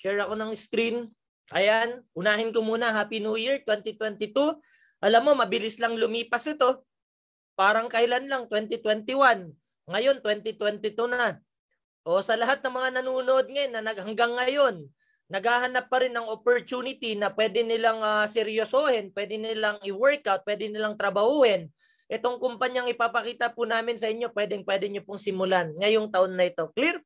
Share ako ng screen. Ayan, unahin ko muna Happy New Year 2022. Alam mo, mabilis lang lumipas ito. Parang kailan lang, 2021. Ngayon, 2022 na. O sa lahat ng mga nanonood ngayon na hanggang ngayon, naghahanap pa rin ng opportunity na pwede nilang uh, seryosohin, pwede nilang i-workout, pwede nilang trabahuhin. Itong kumpanyang ipapakita po namin sa inyo, pwedeng pwede nyo pong simulan ngayong taon na ito. Clear?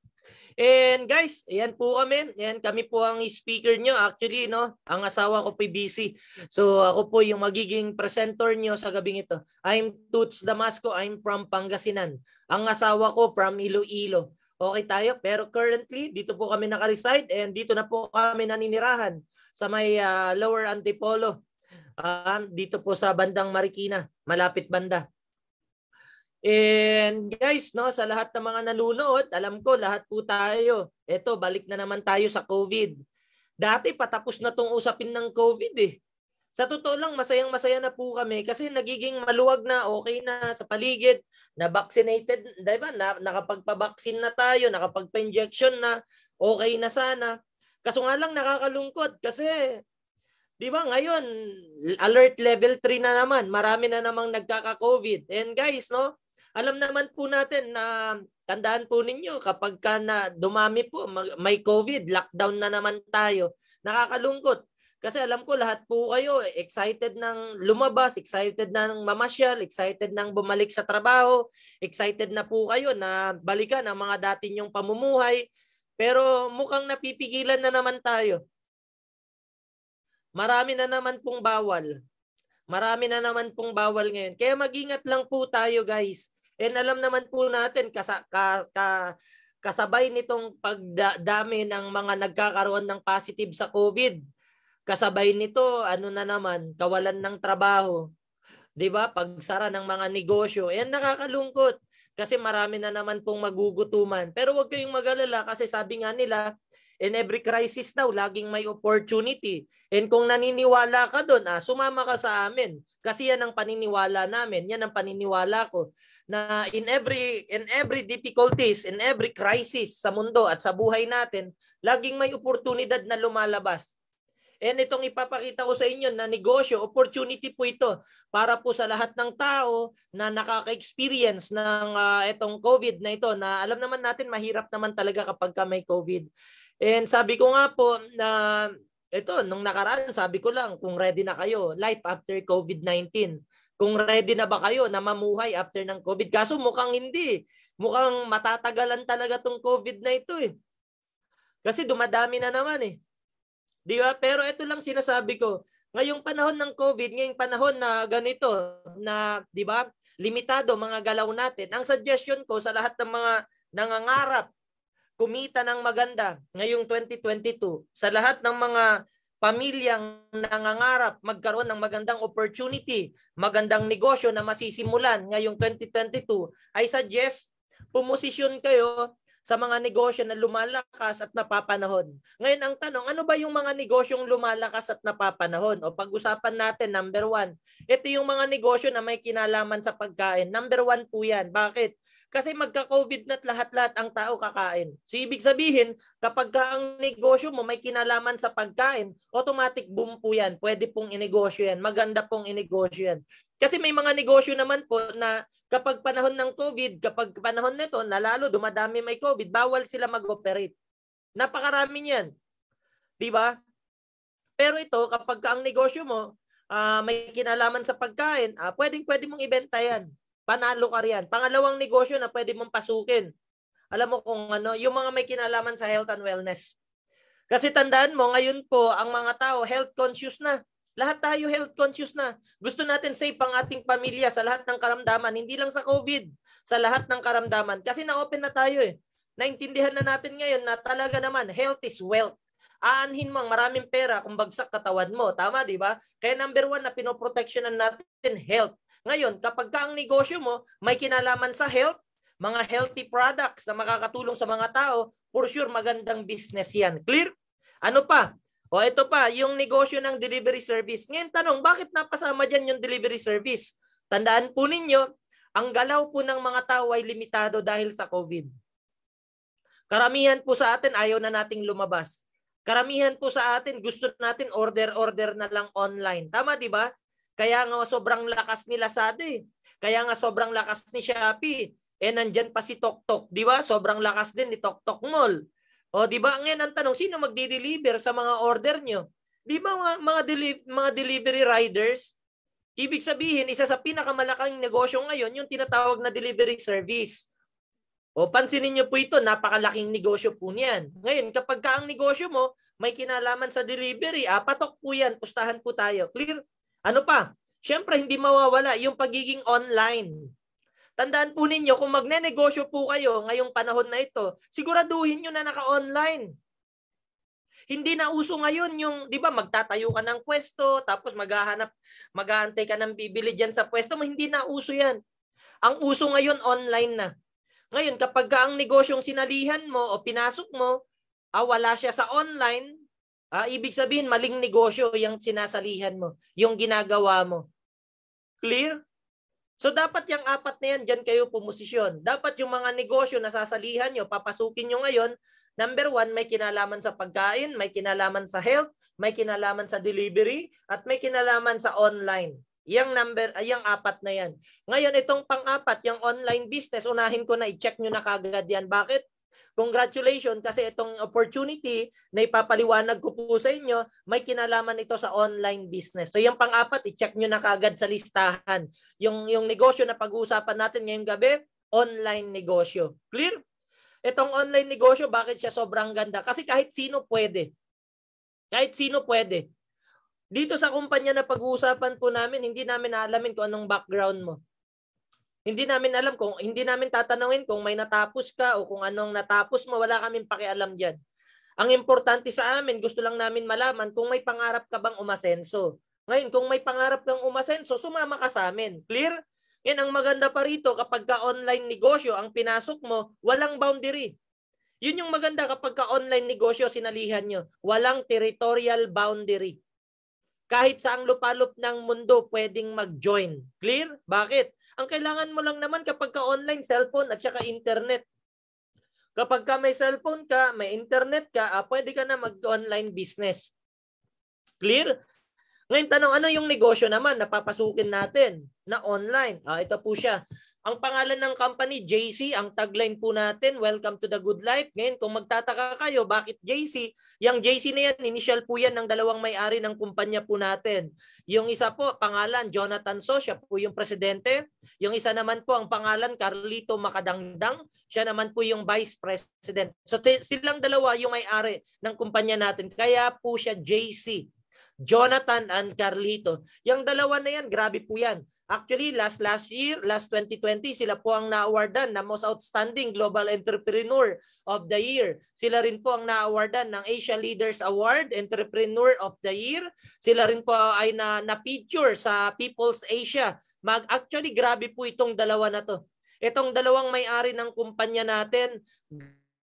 And guys, ayan po kami. Ayan kami po ang speaker nyo. Actually, no, ang asawa ko po busy. So ako po yung magiging presenter nyo sa gabing ito. I'm Toots Damasco. I'm from Pangasinan. Ang asawa ko from Iloilo. Okay tayo, pero currently dito po kami naka-reside and dito na po kami naninirahan sa may uh, Lower Antipolo. Um, dito po sa bandang Marikina, malapit banda. And guys, no, sa lahat ng mga nanonood, alam ko lahat po tayo. Ito, balik na naman tayo sa COVID. Dati patapos na tong usapin ng COVID eh. Sa totoo lang, masayang-masaya na po kami kasi nagiging maluwag na, okay na sa paligid, na vaccinated, 'di ba? Na, nakapagpa-vaccine na tayo, nakapagpa-injection na, okay na sana. Kaso nga lang nakakalungkot kasi 'di ba ngayon alert level 3 na naman, marami na namang nagkaka-COVID. And guys, no, alam naman po natin na tandaan po ninyo kapag ka na dumami po may COVID, lockdown na naman tayo. Nakakalungkot. Kasi alam ko lahat po kayo excited ng lumabas, excited ng mamasyal, excited ng bumalik sa trabaho, excited na po kayo na balikan ang mga dati niyong pamumuhay. Pero mukhang napipigilan na naman tayo. Marami na naman pong bawal. Marami na naman pong bawal ngayon. Kaya magingat lang po tayo guys. And eh, alam naman po natin kasa, ka, ka, kasabay nitong pagdami ng mga nagkakaroon ng positive sa COVID. Kasabay nito, ano na naman, kawalan ng trabaho. 'Di ba? Pagsara ng mga negosyo. Ayun nakakalungkot kasi marami na naman pong magugutuman. Pero 'wag kayong mag-alala kasi sabi nga nila, In every crisis daw, laging may opportunity. And kung naniniwala ka doon, ah, sumama ka sa amin. Kasi yan ang paniniwala namin. Yan ang paniniwala ko. Na in every, in every difficulties, in every crisis sa mundo at sa buhay natin, laging may oportunidad na lumalabas. And itong ipapakita ko sa inyo na negosyo, opportunity po ito para po sa lahat ng tao na nakaka-experience ng uh, ah, itong COVID na ito na alam naman natin mahirap naman talaga kapag ka may COVID. And sabi ko nga po na ito, nung nakaraan, sabi ko lang, kung ready na kayo, life after COVID-19. Kung ready na ba kayo na mamuhay after ng COVID. Kaso mukhang hindi. Mukhang matatagalan talaga tong COVID na ito eh. Kasi dumadami na naman eh. Di ba? Pero ito lang sinasabi ko. Ngayong panahon ng COVID, ngayong panahon na ganito, na di ba, limitado mga galaw natin. Ang suggestion ko sa lahat ng mga nangangarap kumita ng maganda ngayong 2022 sa lahat ng mga pamilyang nangangarap magkaroon ng magandang opportunity, magandang negosyo na masisimulan ngayong 2022, I suggest pumosisyon kayo sa mga negosyo na lumalakas at napapanahon. Ngayon ang tanong, ano ba yung mga negosyong lumalakas at napapanahon? O pag-usapan natin, number one, ito yung mga negosyo na may kinalaman sa pagkain. Number one po yan. Bakit? Kasi magka-COVID na lahat-lahat ang tao kakain. So ibig sabihin, kapag ka ang negosyo mo may kinalaman sa pagkain, automatic boom po yan. Pwede pong inegosyo yan. Maganda pong inegosyo yan. Kasi may mga negosyo naman po na kapag panahon ng COVID, kapag panahon nito, nalalo, dumadami may COVID, bawal sila mag-operate. Napakarami niyan. 'Di ba? Pero ito, kapag ka ang negosyo mo, uh, may kinalaman sa pagkain, uh, ah, pwedeng pwede mong ibenta yan. Panalo ka riyan. Pangalawang negosyo na pwede mong pasukin. Alam mo kung ano, yung mga may kinalaman sa health and wellness. Kasi tandaan mo, ngayon po, ang mga tao health conscious na. Lahat tayo health conscious na. Gusto natin save ang ating pamilya sa lahat ng karamdaman, hindi lang sa COVID, sa lahat ng karamdaman. Kasi na-open na tayo eh. Naintindihan na natin ngayon na talaga naman, health is wealth. Aanhin mo ang maraming pera kung bagsak katawan mo. Tama, di ba? Kaya number one na pinoproteksyonan natin, health. Ngayon, kapag ka ang negosyo mo may kinalaman sa health, mga healthy products na makakatulong sa mga tao, for sure magandang business yan. Clear? Ano pa? O ito pa, yung negosyo ng delivery service. Ngayon tanong, bakit napasama diyan yung delivery service? Tandaan po ninyo, ang galaw po ng mga tao ay limitado dahil sa COVID. Karamihan po sa atin ayaw na nating lumabas. Karamihan po sa atin gusto natin order-order na lang online. Tama 'di ba? Kaya nga sobrang lakas nila sa atin. Kaya nga sobrang lakas ni Shopee. Eh nandiyan pa si TokTok, di ba? Sobrang lakas din ni TokTok Mall. O di ba? Ngayon ang tanong, sino magdi-deliver sa mga order nyo? Di ba mga, mga, deli- mga delivery riders? Ibig sabihin, isa sa pinakamalaking negosyo ngayon yung tinatawag na delivery service. O pansinin niyo po ito, napakalaking negosyo po niyan. Ngayon, kapag ka ang negosyo mo, may kinalaman sa delivery, ah, patok po yan, pustahan po tayo. Clear? Ano pa? Siyempre, hindi mawawala yung pagiging online. Tandaan po ninyo, kung magne-negosyo po kayo ngayong panahon na ito, siguraduhin nyo na naka-online. Hindi na uso ngayon yung, 'di ba, magtatayo ka ng pwesto tapos maghahanap, mag ka ng bibili diyan sa pwesto, hindi na uso 'yan. Ang uso ngayon online na. Ngayon kapag ka ang negosyong sinalihan mo o pinasok mo, ah, wala siya sa online, Ah, ibig sabihin, maling negosyo yung sinasalihan mo, yung ginagawa mo. Clear? So dapat yung apat na yan, dyan kayo pumosisyon. Dapat yung mga negosyo na sasalihan nyo, papasukin nyo ngayon, number one, may kinalaman sa pagkain, may kinalaman sa health, may kinalaman sa delivery, at may kinalaman sa online. Yang number, ay, ah, yung apat na yan. Ngayon, itong pang-apat, yung online business, unahin ko na, i-check nyo na kagad yan. Bakit? Congratulations kasi itong opportunity na ipapaliwanag ko po sa inyo, may kinalaman ito sa online business. So yung pang-apat, i-check nyo na kaagad sa listahan. Yung, yung negosyo na pag-uusapan natin ngayong gabi, online negosyo. Clear? Itong online negosyo, bakit siya sobrang ganda? Kasi kahit sino pwede. Kahit sino pwede. Dito sa kumpanya na pag-uusapan po namin, hindi namin alamin kung anong background mo. Hindi namin alam kung hindi namin tatanungin kung may natapos ka o kung anong natapos mo, wala kaming pakialam diyan. Ang importante sa amin, gusto lang namin malaman kung may pangarap ka bang umasenso. Ngayon, kung may pangarap kang umasenso, sumama ka sa amin. Clear? Yan ang maganda pa rito kapag ka online negosyo ang pinasok mo, walang boundary. Yun yung maganda kapag ka online negosyo sinalihan nyo. Walang territorial boundary kahit sa ang lupalop ng mundo pwedeng mag-join. Clear? Bakit? Ang kailangan mo lang naman kapag ka online, cellphone at saka internet. Kapag ka may cellphone ka, may internet ka, ah, pwede ka na mag-online business. Clear? Ngayon tanong, ano yung negosyo naman na papasukin natin na online? Ah, ito po siya. Ang pangalan ng company, JC. Ang tagline po natin, Welcome to the Good Life. Ngayon, kung magtataka kayo, bakit JC? Yung JC na yan, initial po yan ng dalawang may-ari ng kumpanya po natin. Yung isa po, pangalan, Jonathan So, siya po yung presidente. Yung isa naman po, ang pangalan, Carlito Makadangdang. Siya naman po yung vice president. So silang dalawa yung may-ari ng kumpanya natin. Kaya po siya JC. Jonathan and Carlito. Yung dalawa na yan, grabe po yan. Actually, last last year, last 2020, sila po ang na-awardan na Most Outstanding Global Entrepreneur of the Year. Sila rin po ang na-awardan ng Asia Leaders Award, Entrepreneur of the Year. Sila rin po ay na, na-feature sa People's Asia. Mag, actually, grabe po itong dalawa na to. Itong dalawang may-ari ng kumpanya natin,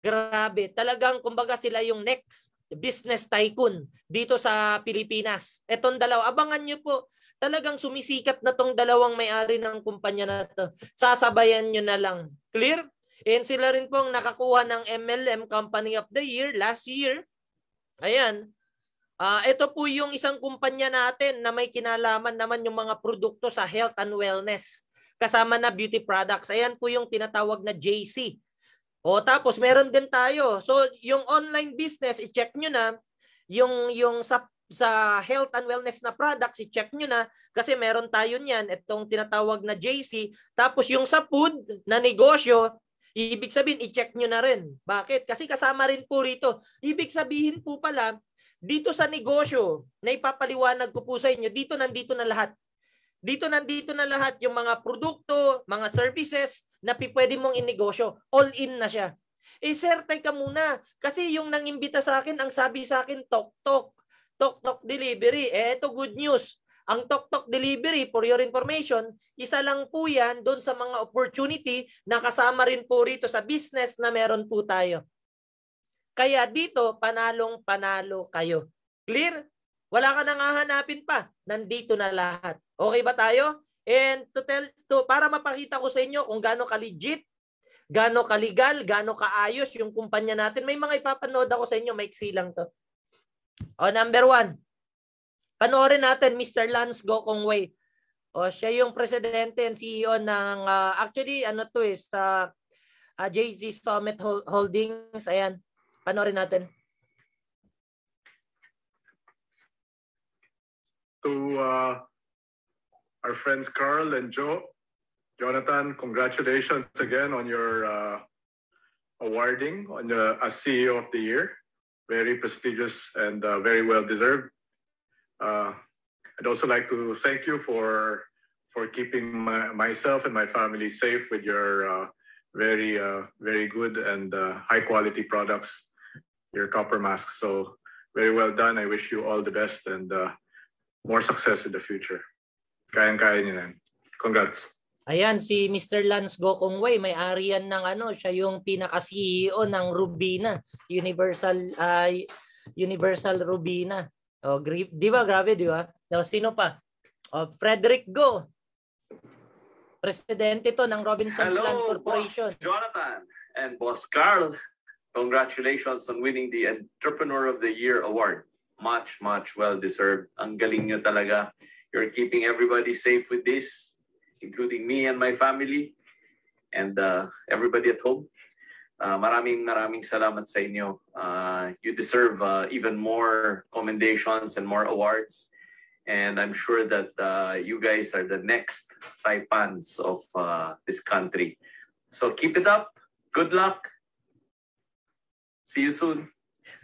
grabe. Talagang kumbaga sila yung next business tycoon dito sa Pilipinas. Etong dalawa, abangan nyo po, talagang sumisikat na tong dalawang may-ari ng kumpanya na to. Sasabayan nyo na lang. Clear? And sila rin po ang nakakuha ng MLM Company of the Year last year. Ayan. Uh, ito po yung isang kumpanya natin na may kinalaman naman yung mga produkto sa health and wellness. Kasama na beauty products. Ayan po yung tinatawag na JC o tapos meron din tayo. So yung online business, i-check nyo na. Yung, yung sa, sa health and wellness na products, i-check nyo na. Kasi meron tayo niyan, itong tinatawag na JC. Tapos yung sa food na negosyo, ibig sabihin, i-check nyo na rin. Bakit? Kasi kasama rin po rito. Ibig sabihin po pala, dito sa negosyo na ipapaliwanag ko po sa inyo, dito nandito na lahat. Dito nandito na lahat yung mga produkto, mga services na pwede mong inegosyo. All in na siya. Eh sir, ka muna. Kasi yung nangimbita sa akin, ang sabi sa akin, tok-tok. Tok-tok delivery. Eh ito good news. Ang tok-tok delivery, for your information, isa lang po yan doon sa mga opportunity na kasama rin po rito sa business na meron po tayo. Kaya dito, panalong panalo kayo. Clear? Wala ka nang hahanapin pa. Nandito na lahat. Okay ba tayo? And to tell to para mapakita ko sa inyo kung gaano ka-legit, gaano ka-legal, gaano kaayos yung kumpanya natin. May mga ipapanood ako sa inyo, maiksi lang to. Oh, number one, panoorin natin Mr. Lance Gokongwei. Oh, siya yung presidente and CEO ng uh, actually ano to is uh, uh, JZ Summit Holdings. Ayan, panoorin natin. to uh, our friends Carl and Joe. Jonathan, congratulations again on your uh, awarding on the, as CEO of the Year. Very prestigious and uh, very well deserved. Uh, I'd also like to thank you for for keeping my, myself and my family safe with your uh, very uh, very good and high quality products, your copper masks. So very well done. I wish you all the best and uh, more success in the future. Kayang-kaya niyo na. Congrats. Ayan, si Mr. Lance Gokongway, may-ari yan ng ano, siya yung pinaka-CEO ng Rubina, Universal uh, Universal Rubina. O, oh, gri- di ba? Grabe, di ba? O, oh, sino pa? O, oh, Frederick Go. Presidente to ng Robinson's Hello, Land Corporation. Boss Jonathan and Boss Carl. Congratulations on winning the Entrepreneur of the Year Award. Much, much well deserved. Ang galing nyo talaga. You're keeping everybody safe with this, including me and my family and uh, everybody at home. Uh, maraming maraming salamat sa inyo. Uh, you deserve uh, even more commendations and more awards. And I'm sure that uh, you guys are the next Taipans of uh, this country. So keep it up. Good luck. See you soon.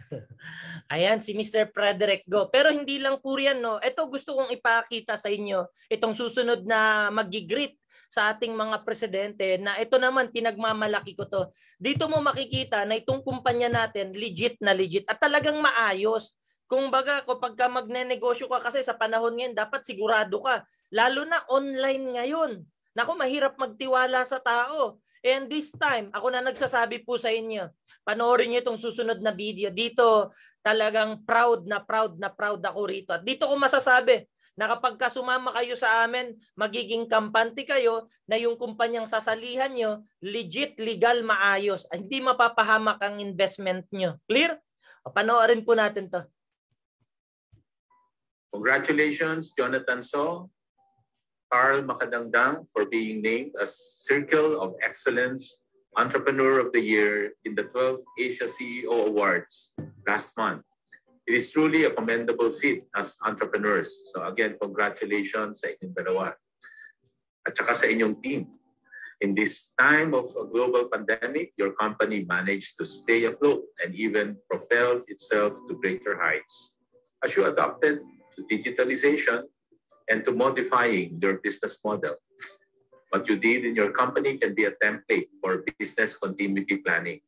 Ayan, si Mr. Frederick Go. Pero hindi lang po yan, no? Ito gusto kong ipakita sa inyo, itong susunod na magigreet sa ating mga presidente na ito naman pinagmamalaki ko to. Dito mo makikita na itong kumpanya natin legit na legit at talagang maayos. Kung baga, kapag ka magne-negosyo ka kasi sa panahon ngayon, dapat sigurado ka. Lalo na online ngayon. Naku, mahirap magtiwala sa tao. And this time, ako na nagsasabi po sa inyo, panoorin niyo itong susunod na video. Dito talagang proud na proud na proud ako rito. At dito ko masasabi na kapag kasumama kayo sa amin, magiging kampante kayo na yung kumpanyang sasalihan nyo, legit, legal, maayos. At hindi mapapahamak ang investment nyo. Clear? O, panoorin po natin to. Congratulations, Jonathan So, Carl Makadangdang for being named as Circle of Excellence Entrepreneur of the Year in the 12th Asia CEO Awards last month. It is truly a commendable feat as entrepreneurs. So again, congratulations sa inyong dalawa at saka sa inyong team. In this time of a global pandemic, your company managed to stay afloat and even propel itself to greater heights. As you adapted to digitalization, and to modifying your business model. What you did in your company can be a template for business continuity planning.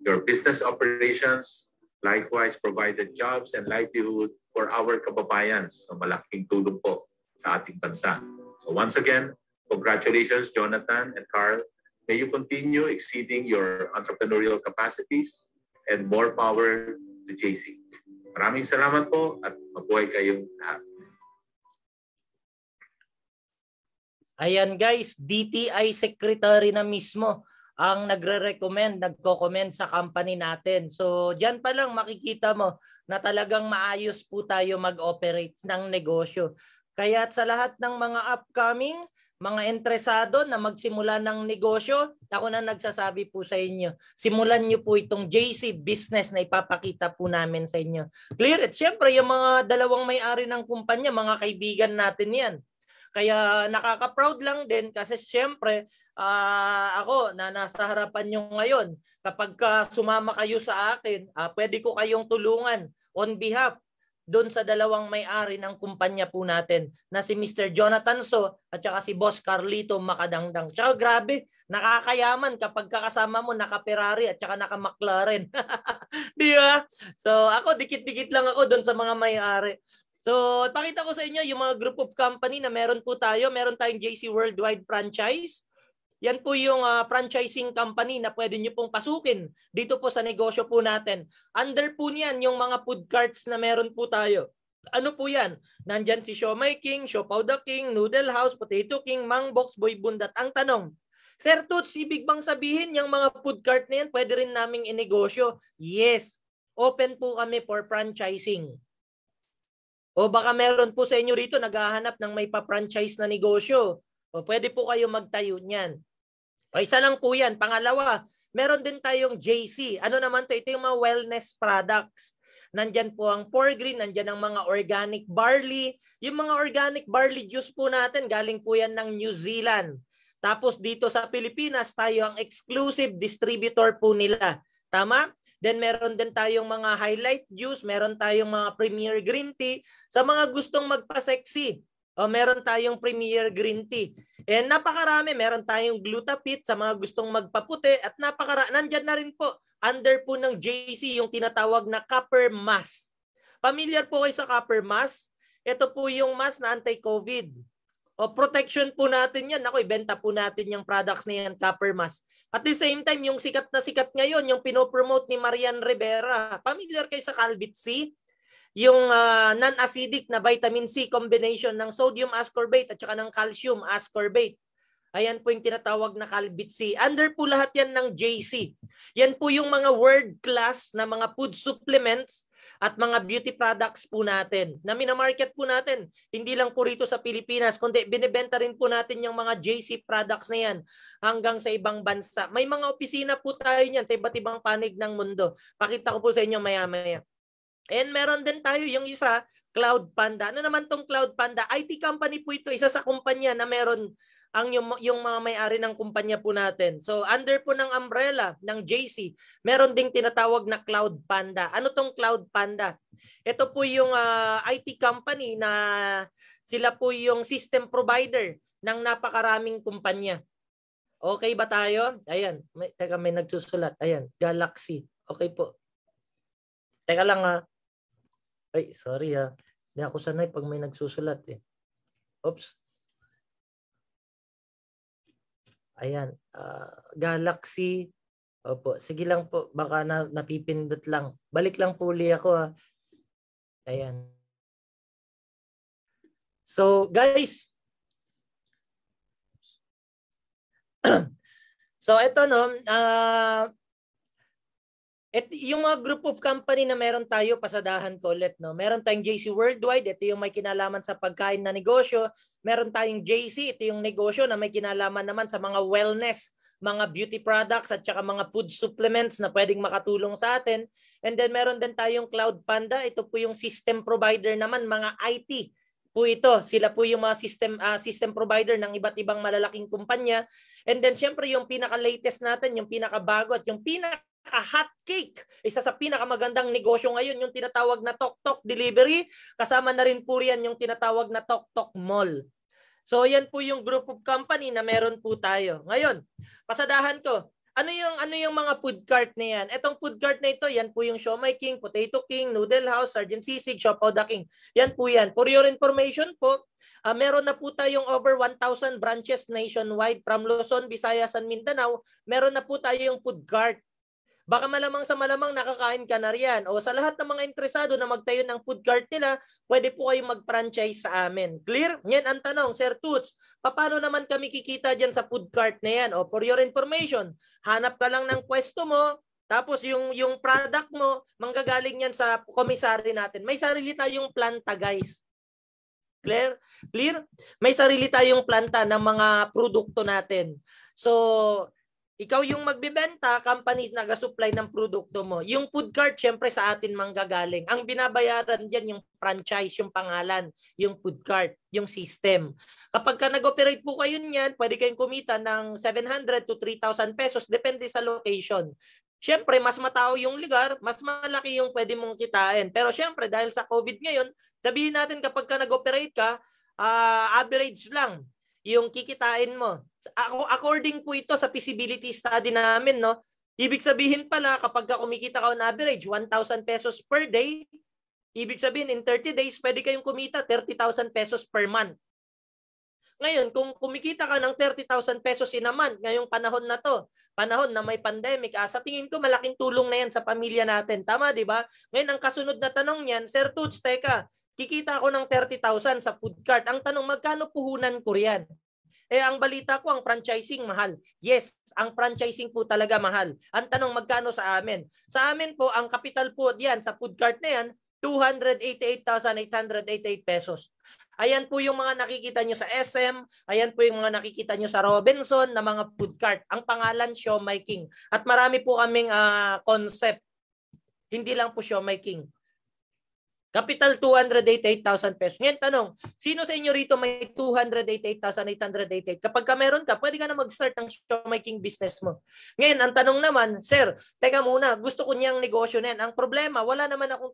Your business operations likewise provided jobs and livelihood for our kababayans. So malaking tulong po sa ating bansa. So once again, congratulations Jonathan and Carl. May you continue exceeding your entrepreneurial capacities and more power to JC. Maraming salamat po at mabuhay kayong lahat. Ayan guys, DTI secretary na mismo ang nagre-recommend, nagko-comment sa company natin. So diyan pa lang makikita mo na talagang maayos po tayo mag-operate ng negosyo. Kaya sa lahat ng mga upcoming, mga interesado na magsimula ng negosyo, ako na nagsasabi po sa inyo, simulan nyo po itong JC Business na ipapakita po namin sa inyo. Clear it? Siyempre, yung mga dalawang may-ari ng kumpanya, mga kaibigan natin yan. Kaya nakaka-proud lang din kasi syempre uh, ako na nasa harapan nyo ngayon, kapag ka sumama kayo sa akin, uh, pwede ko kayong tulungan on behalf doon sa dalawang may-ari ng kumpanya po natin na si Mr. Jonathan So at saka si Boss Carlito Makadangdang. Tsaka grabe, nakakayaman kapag kakasama mo naka-Ferrari at saka naka-McLaren. Di ba? So ako, dikit-dikit lang ako doon sa mga may-ari. So, pakita ko sa inyo yung mga group of company na meron po tayo. Meron tayong JC Worldwide Franchise. Yan po yung uh, franchising company na pwede nyo pong pasukin dito po sa negosyo po natin. Under po niyan yung mga food carts na meron po tayo. Ano po yan? Nandyan si Siomay King, Siopaw the King, Noodle House, Potato King, Mangbox, Boy Bundat. Ang tanong, Sir Toots, ibig bang sabihin yung mga food cart na yan pwede rin naming inegosyo? Yes, open po kami for franchising. O baka meron po sa inyo rito naghahanap ng may pa-franchise na negosyo. O pwede po kayo magtayo niyan. O isa lang po yan. Pangalawa, meron din tayong JC. Ano naman to? Ito yung mga wellness products. Nandyan po ang green, nandyan ang mga organic barley. Yung mga organic barley juice po natin, galing po yan ng New Zealand. Tapos dito sa Pilipinas, tayo ang exclusive distributor po nila. Tama? Then meron din tayong mga highlight juice, meron tayong mga premier green tea. Sa mga gustong magpa-sexy, o meron tayong Premier Green Tea. And napakarami, meron tayong Glutapit sa mga gustong magpaputi at napakara nandiyan na rin po under po ng JC yung tinatawag na copper mask. Familiar po kayo sa copper mask? Ito po yung mask na anti-COVID. O oh, protection po natin yan. Ako, ibenta po natin yung products na yan, Copper Mass. At the same time, yung sikat na sikat ngayon, yung pinopromote ni Marian Rivera. Familiar kayo sa Calbit C? Yung uh, non-acidic na vitamin C combination ng sodium ascorbate at saka ng calcium ascorbate. Ayan po yung tinatawag na Calbit C. Under po lahat yan ng JC. Yan po yung mga world class na mga food supplements at mga beauty products po natin na minamarket po natin. Hindi lang po rito sa Pilipinas, kundi binibenta rin po natin yung mga JC products na yan hanggang sa ibang bansa. May mga opisina po tayo niyan sa iba't ibang panig ng mundo. Pakita ko po sa inyo maya-maya. And meron din tayo yung isa, Cloud Panda. Ano naman tong Cloud Panda? IT company po ito, isa sa kumpanya na meron ang yung, yung mga may-ari ng kumpanya po natin. So under po ng umbrella ng JC, meron ding tinatawag na Cloud Panda. Ano tong Cloud Panda? Ito po yung uh, ah, IT company na sila po yung system provider ng napakaraming kumpanya. Okay ba tayo? Ayan, may, teka may nagsusulat. Ayan, Galaxy. Okay po. Teka lang ha. Ah. Ay, sorry ha. Ah. Hindi ako sanay pag may nagsusulat eh. Oops. Ayan. Uh, Galaxy. Opo. Sige lang po. Baka na, napipindot lang. Balik lang po uli ako ha. Ah. Ayan. So guys. so ito no. Uh, Et, yung mga group of company na meron tayo, pasadahan ko ulit. No? Meron tayong JC Worldwide, ito yung may kinalaman sa pagkain na negosyo. Meron tayong JC, ito yung negosyo na may kinalaman naman sa mga wellness, mga beauty products at saka mga food supplements na pwedeng makatulong sa atin. And then meron din tayong Cloud Panda, ito po yung system provider naman, mga IT po ito. Sila po yung mga system uh, system provider ng iba't ibang malalaking kumpanya. And then syempre yung pinaka latest natin, yung pinaka bago at yung pinaka ka-hot cake. Isa sa pinakamagandang negosyo ngayon, yung tinatawag na Tok Tok Delivery. Kasama na rin po riyan yung tinatawag na Tok Tok Mall. So yan po yung group of company na meron po tayo. Ngayon, pasadahan ko, ano yung ano yung mga food cart na yan? Etong food cart na ito, yan po yung Shomai King, Potato King, Noodle House, Sergeant Sisig, Shopoda King. Yan po yan. For your information po, uh, meron na po tayong over 1,000 branches nationwide from Luzon, Visayas, and Mindanao. Meron na po tayo yung food cart Baka malamang sa malamang nakakain ka na riyan. O sa lahat ng mga interesado na magtayo ng food cart nila, pwede po kayong mag-franchise sa amin. Clear? Yan ang tanong, Sir Toots. Paano naman kami kikita diyan sa food cart na yan? O for your information, hanap ka lang ng pwesto mo, tapos yung yung product mo, manggagaling yan sa komisary natin. May sarili tayong planta, guys. Clear? Clear? May sarili tayong planta ng mga produkto natin. So, ikaw yung magbibenta, company na supply ng produkto mo. Yung food cart, syempre sa atin manggagaling. Ang binabayaran diyan yung franchise, yung pangalan, yung food cart, yung system. Kapag ka nag-operate po kayo niyan, pwede kayong kumita ng 700 to 3,000 pesos, depende sa location. Syempre, mas matao yung lugar, mas malaki yung pwede mong kitain. Pero syempre, dahil sa COVID ngayon, sabihin natin kapag ka nag-operate ka, uh, average lang yung kikitain mo. Ako according po ito sa feasibility study namin no. Ibig sabihin pala kapag ka kumikita ka on average 1,000 pesos per day, ibig sabihin in 30 days pwede kayong kumita 30,000 pesos per month. Ngayon, kung kumikita ka ng 30,000 pesos in a month ngayong panahon na to, panahon na may pandemic, ah, sa tingin ko malaking tulong na yan sa pamilya natin. Tama, di ba? Ngayon, ang kasunod na tanong niyan, Sir Toots, teka, kikita ako ng 30,000 sa food cart. Ang tanong, magkano puhunan ko riyan? Eh, ang balita ko, ang franchising mahal. Yes, ang franchising po talaga mahal. Ang tanong, magkano sa amin? Sa amin po, ang capital po yan, sa food cart na yan, 288,888 pesos. Ayan po yung mga nakikita nyo sa SM, ayan po yung mga nakikita nyo sa Robinson na mga food cart. Ang pangalan, Shomai King. At marami po kaming uh, concept. Hindi lang po Shomai King. Capital 288,000 pesos. Ngayon tanong, sino sa inyo rito may 288,888? Kapag ka meron ka, pwede ka na mag-start ng showmaking business mo. Ngayon, ang tanong naman, sir, teka muna, gusto ko niyang negosyo na yan. Ang problema, wala naman akong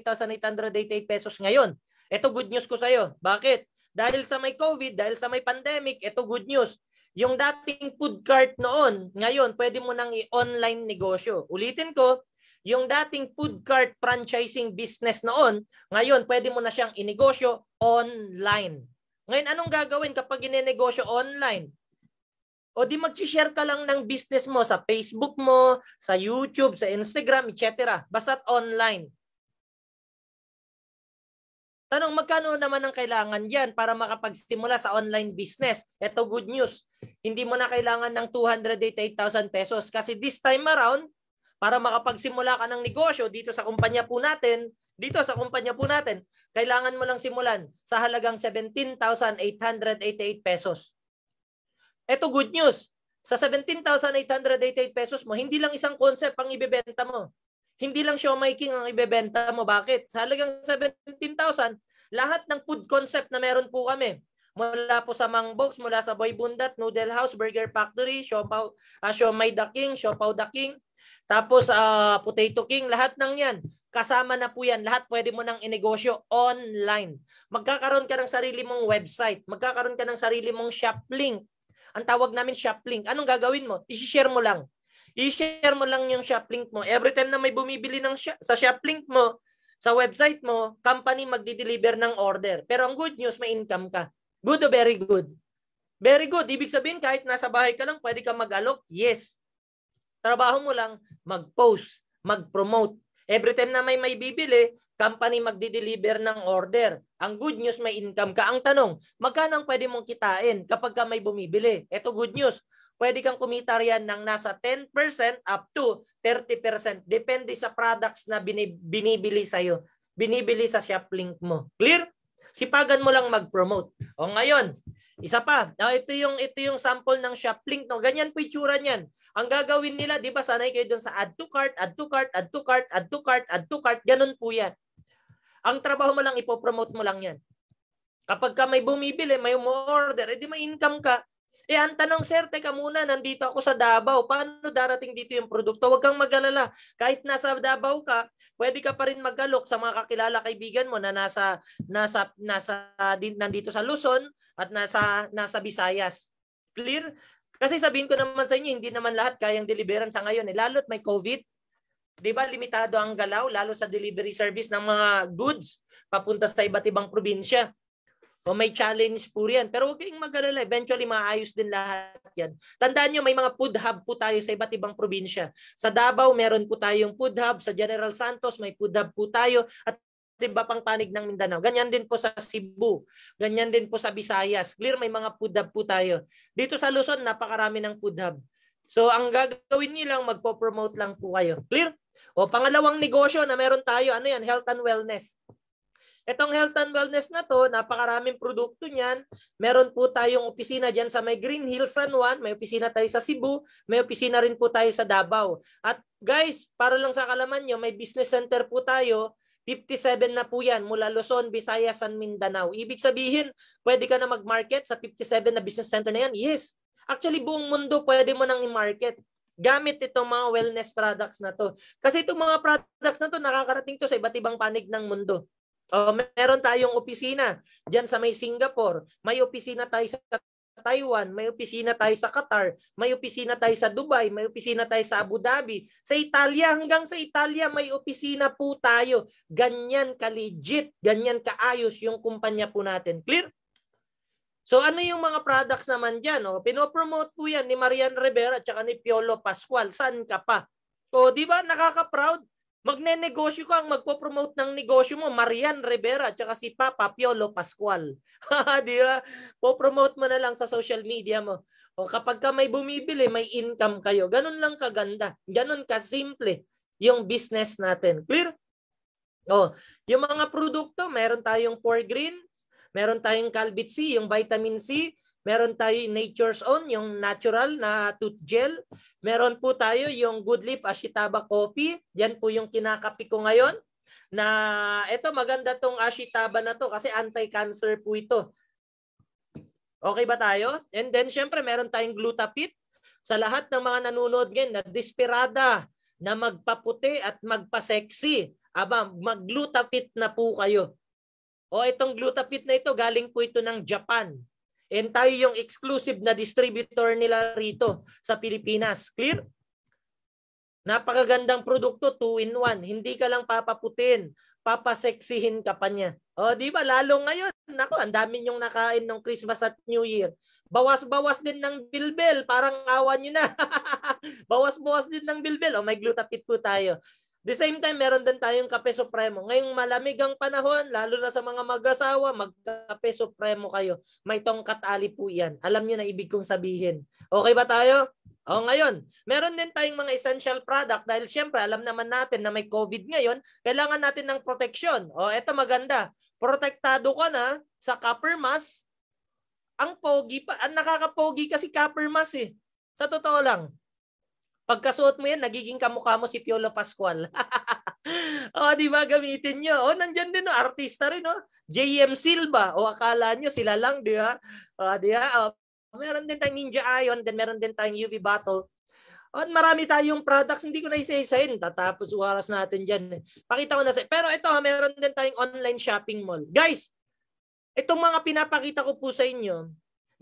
288,888 pesos ngayon. Ito good news ko sa'yo. Bakit? Dahil sa may COVID, dahil sa may pandemic, ito good news. Yung dating food cart noon, ngayon, pwede mo nang i-online negosyo. Ulitin ko, yung dating food cart franchising business noon, ngayon pwede mo na siyang inegosyo online. Ngayon, anong gagawin kapag inenegosyo online? O di mag-share ka lang ng business mo sa Facebook mo, sa YouTube, sa Instagram, etc. Basta't online. Tanong, magkano naman ang kailangan diyan para makapagsimula sa online business? Ito good news. Hindi mo na kailangan ng 288,000 pesos kasi this time around, para makapagsimula ka ng negosyo dito sa kumpanya po natin, dito sa kumpanya po natin, kailangan mo lang simulan sa halagang 17,888 pesos. Ito good news. Sa 17,888 pesos mo, hindi lang isang concept ang ibebenta mo. Hindi lang showmaking ang ibebenta mo. Bakit? Sa halagang 17,000, lahat ng food concept na meron po kami, mula po sa Mangbox, mula sa Boy Bundat, Noodle House, Burger Factory, Siopaw, uh, ah, Siomay The King, Siopaw The King, tapos uh, Potato King, lahat ng yan. Kasama na po yan. Lahat pwede mo nang inegosyo online. Magkakaroon ka ng sarili mong website. Magkakaroon ka ng sarili mong shop link. Ang tawag namin shop link. Anong gagawin mo? I-share mo lang. I-share mo lang yung shop link mo. Every time na may bumibili ng sh- sa shop link mo, sa website mo, company magdi-deliver ng order. Pero ang good news, may income ka. Good or very good? Very good. Ibig sabihin, kahit nasa bahay ka lang, pwede ka mag-alok. Yes. Trabaho mo lang mag-post, mag-promote. Every time na may may bibili, company magdi-deliver ng order. Ang good news, may income ka. Ang tanong, magkano ang pwede mong kitain kapag ka may bumibili? Ito good news. Pwede kang kumita riyan ng nasa 10% up to 30%. Depende sa products na binibili sa'yo. Binibili sa shop link mo. Clear? Sipagan mo lang mag-promote. O ngayon, isa pa, ah, ito yung ito yung sample ng shop link no. Ganyan po itsura niyan. Ang gagawin nila, 'di ba? Sanay kayo doon sa add to cart, add to cart, add to cart, add to cart, add to cart, ganun po 'yan. Ang trabaho mo lang ipo-promote mo lang 'yan. Kapag ka may bumibili, may umo-order, edi eh, may income ka. Eh, ang tanong, sir, teka muna, nandito ako sa Davao. Paano darating dito yung produkto? Huwag kang mag-alala. Kahit nasa Davao ka, pwede ka pa rin magalok sa mga kakilala kaibigan mo na nasa, nasa, nasa, din, nandito sa Luzon at nasa, nasa Visayas. Clear? Kasi sabihin ko naman sa inyo, hindi naman lahat kayang deliveran sa ngayon. Eh, lalo't may COVID, 'di ba limitado ang galaw lalo sa delivery service ng mga goods papunta sa iba't ibang probinsya. O may challenge po riyan. Pero huwag kayong mag-alala. Eventually, maayos din lahat yan. Tandaan nyo, may mga food hub po tayo sa iba't ibang probinsya. Sa Davao, meron po tayong food hub. Sa General Santos, may food hub po tayo. At iba pang panig ng Mindanao. Ganyan din po sa Cebu. Ganyan din po sa Visayas. Clear, may mga food hub po tayo. Dito sa Luzon, napakarami ng food hub. So ang gagawin niyo lang, magpo-promote lang po kayo. Clear? O pangalawang negosyo na meron tayo, ano yan? Health and wellness. Itong health and wellness na to, napakaraming produkto niyan. Meron po tayong opisina diyan sa may Green Hills San Juan, may opisina tayo sa Cebu, may opisina rin po tayo sa Davao. At guys, para lang sa kalaman niyo, may business center po tayo 57 na po yan mula Luzon, Visayas, San Mindanao. Ibig sabihin, pwede ka na mag-market sa 57 na business center na yan? Yes. Actually, buong mundo pwede mo nang i-market gamit itong mga wellness products na to. Kasi itong mga products na to, nakakarating to sa iba't ibang panig ng mundo. Oh, meron tayong opisina diyan sa may Singapore, may opisina tayo sa Taiwan, may opisina tayo sa Qatar, may opisina tayo sa Dubai, may opisina tayo sa Abu Dhabi. Sa Italia, hanggang sa Italia, may opisina po tayo. Ganyan ka-legit, ganyan kaayos yung kumpanya po natin. Clear? So ano yung mga products naman dyan? O, oh, pinopromote po yan ni Marian Rivera at ni Piolo Pascual. San ka pa? O oh, di ba nakaka-proud? magne-negosyo ka ang magpo-promote ng negosyo mo, Marian Rivera at si Papa Piolo Pascual. Di ba? Po-promote mo na lang sa social media mo. O kapag ka may bumibili, may income kayo. Ganun lang kaganda. Ganun kasimple yung business natin. Clear? O, yung mga produkto, meron tayong 4 greens, meron tayong Calbit C, yung vitamin C, Meron tayo yung Nature's Own, yung natural na tooth gel. Meron po tayo yung Good Leaf Ashitaba Coffee. Yan po yung kinakapi ko ngayon. Na ito maganda tong Ashitaba na to kasi anti-cancer po ito. Okay ba tayo? And then syempre meron tayong Glutapit. Sa lahat ng mga nanonood ngayon na desperada na magpaputi at magpa-sexy. Aba, mag-glutapit na po kayo. O itong glutapit na ito, galing po ito ng Japan. And tayo yung exclusive na distributor nila rito sa Pilipinas. Clear? Napakagandang produkto, 2 in 1. Hindi ka lang papaputin, papaseksihin ka pa niya. O, oh, di ba? Lalo ngayon, nako, ang dami niyong nakain ng Christmas at New Year. Bawas-bawas din ng bilbil, parang awan niyo na. Bawas-bawas din ng bilbil. O, oh, may glutapit po tayo. The same time, meron din tayong kape supremo. Ngayong malamig ang panahon, lalo na sa mga mag-asawa, magkape supremo kayo. May tongkat ali po yan. Alam niyo na ibig kong sabihin. Okay ba tayo? O ngayon, meron din tayong mga essential product dahil siyempre alam naman natin na may COVID ngayon, kailangan natin ng protection. O eto maganda, protektado ka na sa copper mask. Ang pogi pa, ang nakakapogi kasi copper mask eh. Sa totoo lang, Pagkasuot mo yan, nagiging kamukha mo si Piolo Pascual. o, oh, di ba? Gamitin nyo. O, oh, nandyan din, no? Oh, artista rin. No? Oh. JM Silva. O, akala nyo sila lang, di ba? O, di ba? O, meron din tayong Ninja Ion, then meron din tayong UV Battle. At marami tayong products, hindi ko na isa-isahin. Tatapos oras natin dyan. Eh. Pakita ko na sa... Pero ito, ha, meron din tayong online shopping mall. Guys, itong mga pinapakita ko po sa inyo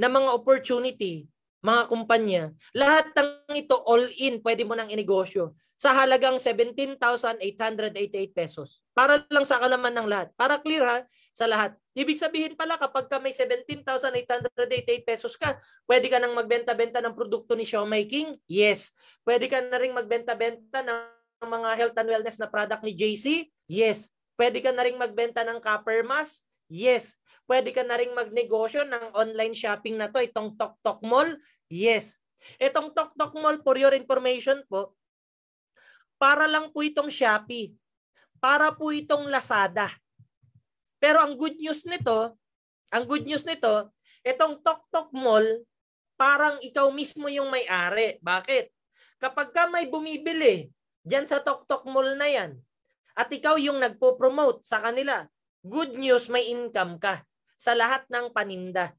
na mga opportunity, mga kumpanya. Lahat ng ito all in, pwede mo nang inegosyo sa halagang 17,888 pesos. Para lang sa kalaman ng lahat. Para clear ha, sa lahat. Ibig sabihin pala kapag ka may 17,888 pesos ka, pwede ka nang magbenta-benta ng produkto ni Xiaomai King? Yes. Pwede ka na rin magbenta-benta ng mga health and wellness na product ni JC? Yes. Pwede ka na rin magbenta ng copper mask? Yes. Pwede ka na ring magnegosyo ng online shopping na to, itong TokTok Mall. Yes. Itong TokTok Mall, for your information po, para lang po itong Shopee. Para po itong Lazada. Pero ang good news nito, ang good news nito, itong TokTok Mall, parang ikaw mismo yung may-ari. Bakit? Kapag ka may bumibili, diyan sa TokTok Mall na yan, at ikaw yung nagpo-promote sa kanila, good news, may income ka sa lahat ng paninda.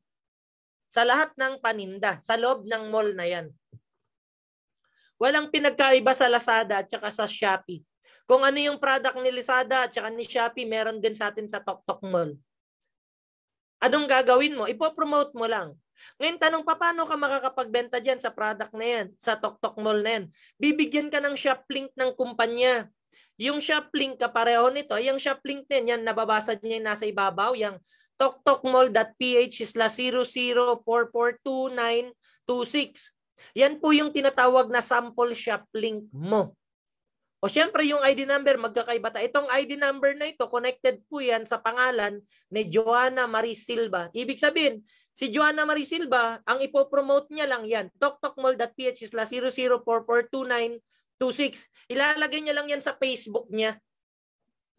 Sa lahat ng paninda, sa loob ng mall na yan. Walang pinagkaiba sa Lazada at saka sa Shopee. Kung ano yung product ni Lazada at saka ni Shopee, meron din sa atin sa TokTok Mall. Anong gagawin mo? Ipo-promote mo lang. Ngayon, tanong pa, paano ka makakapagbenta dyan sa product na yan, sa TokTok Mall na yan? Bibigyan ka ng shop link ng kumpanya. Yung shop link pareho nito, yung shop link na yan, yan nababasa niya yung nasa ibabaw, yung toktokmall.ph slash 00442926. Yan po yung tinatawag na sample shop link mo. O siyempre yung ID number magkakaiba ta. Itong ID number na ito connected po yan sa pangalan ni Joanna Marie Silva. Ibig sabihin, si Joanna Marie Silva, ang ipopromote niya lang yan. toktokmall.ph slash 00442926. Ilalagay niya lang yan sa Facebook niya.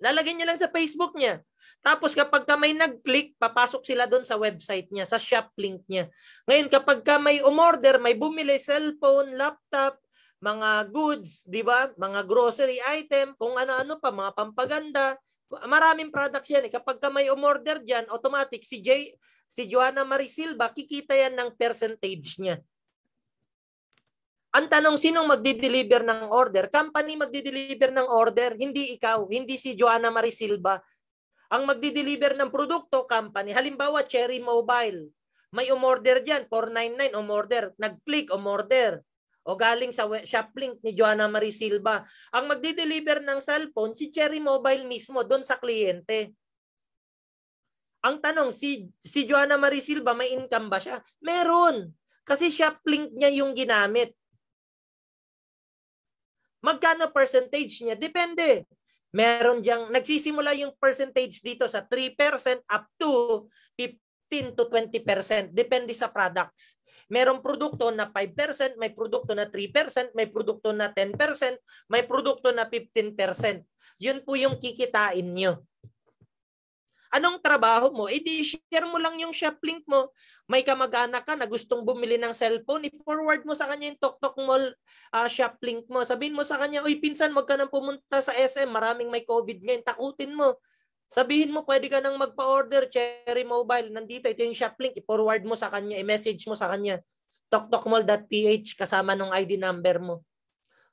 Lalagyan niya lang sa Facebook niya. Tapos kapag ka may nag-click, papasok sila doon sa website niya, sa shop link niya. Ngayon kapag ka may umorder, may bumili cellphone, laptop, mga goods, 'di ba? Mga grocery item, kung ano-ano pa, mga pampaganda, maraming products 'yan eh. Kapag ka may umorder diyan, automatic si J si Joanna Marie Silva kikita 'yan ng percentage niya. Ang tanong, sinong magdi-deliver ng order? Company magdi-deliver ng order, hindi ikaw, hindi si Joanna Marie Silva. Ang magdi-deliver ng produkto, company. Halimbawa, Cherry Mobile. May umorder dyan, 499 umorder. Nag-click, umorder. O galing sa shop link ni Joanna Marie Silva. Ang magdi-deliver ng cellphone, si Cherry Mobile mismo, doon sa kliyente. Ang tanong, si, si Joanna Marie Silva, may income ba siya? Meron. Kasi shop link niya yung ginamit. Magkano percentage niya? Depende. Meron diyang, nagsisimula yung percentage dito sa 3% up to 15 to 20%. Depende sa products. Merong produkto na 5%, may produkto na 3%, may produkto na 10%, may produkto na 15%. Yun po yung kikitain nyo. Anong trabaho mo? E share mo lang yung shop link mo. May kamag-anak ka na gustong bumili ng cellphone, i-forward mo sa kanya yung TokTok Mall uh, ah, shop link mo. Sabihin mo sa kanya, uy pinsan, wag ka nang pumunta sa SM, maraming may COVID ngayon, takutin mo. Sabihin mo, pwede ka nang magpa-order, Cherry Mobile, nandito, ito yung shop link, i-forward mo sa kanya, i-message mo sa kanya, toktokmall.ph, kasama ng ID number mo.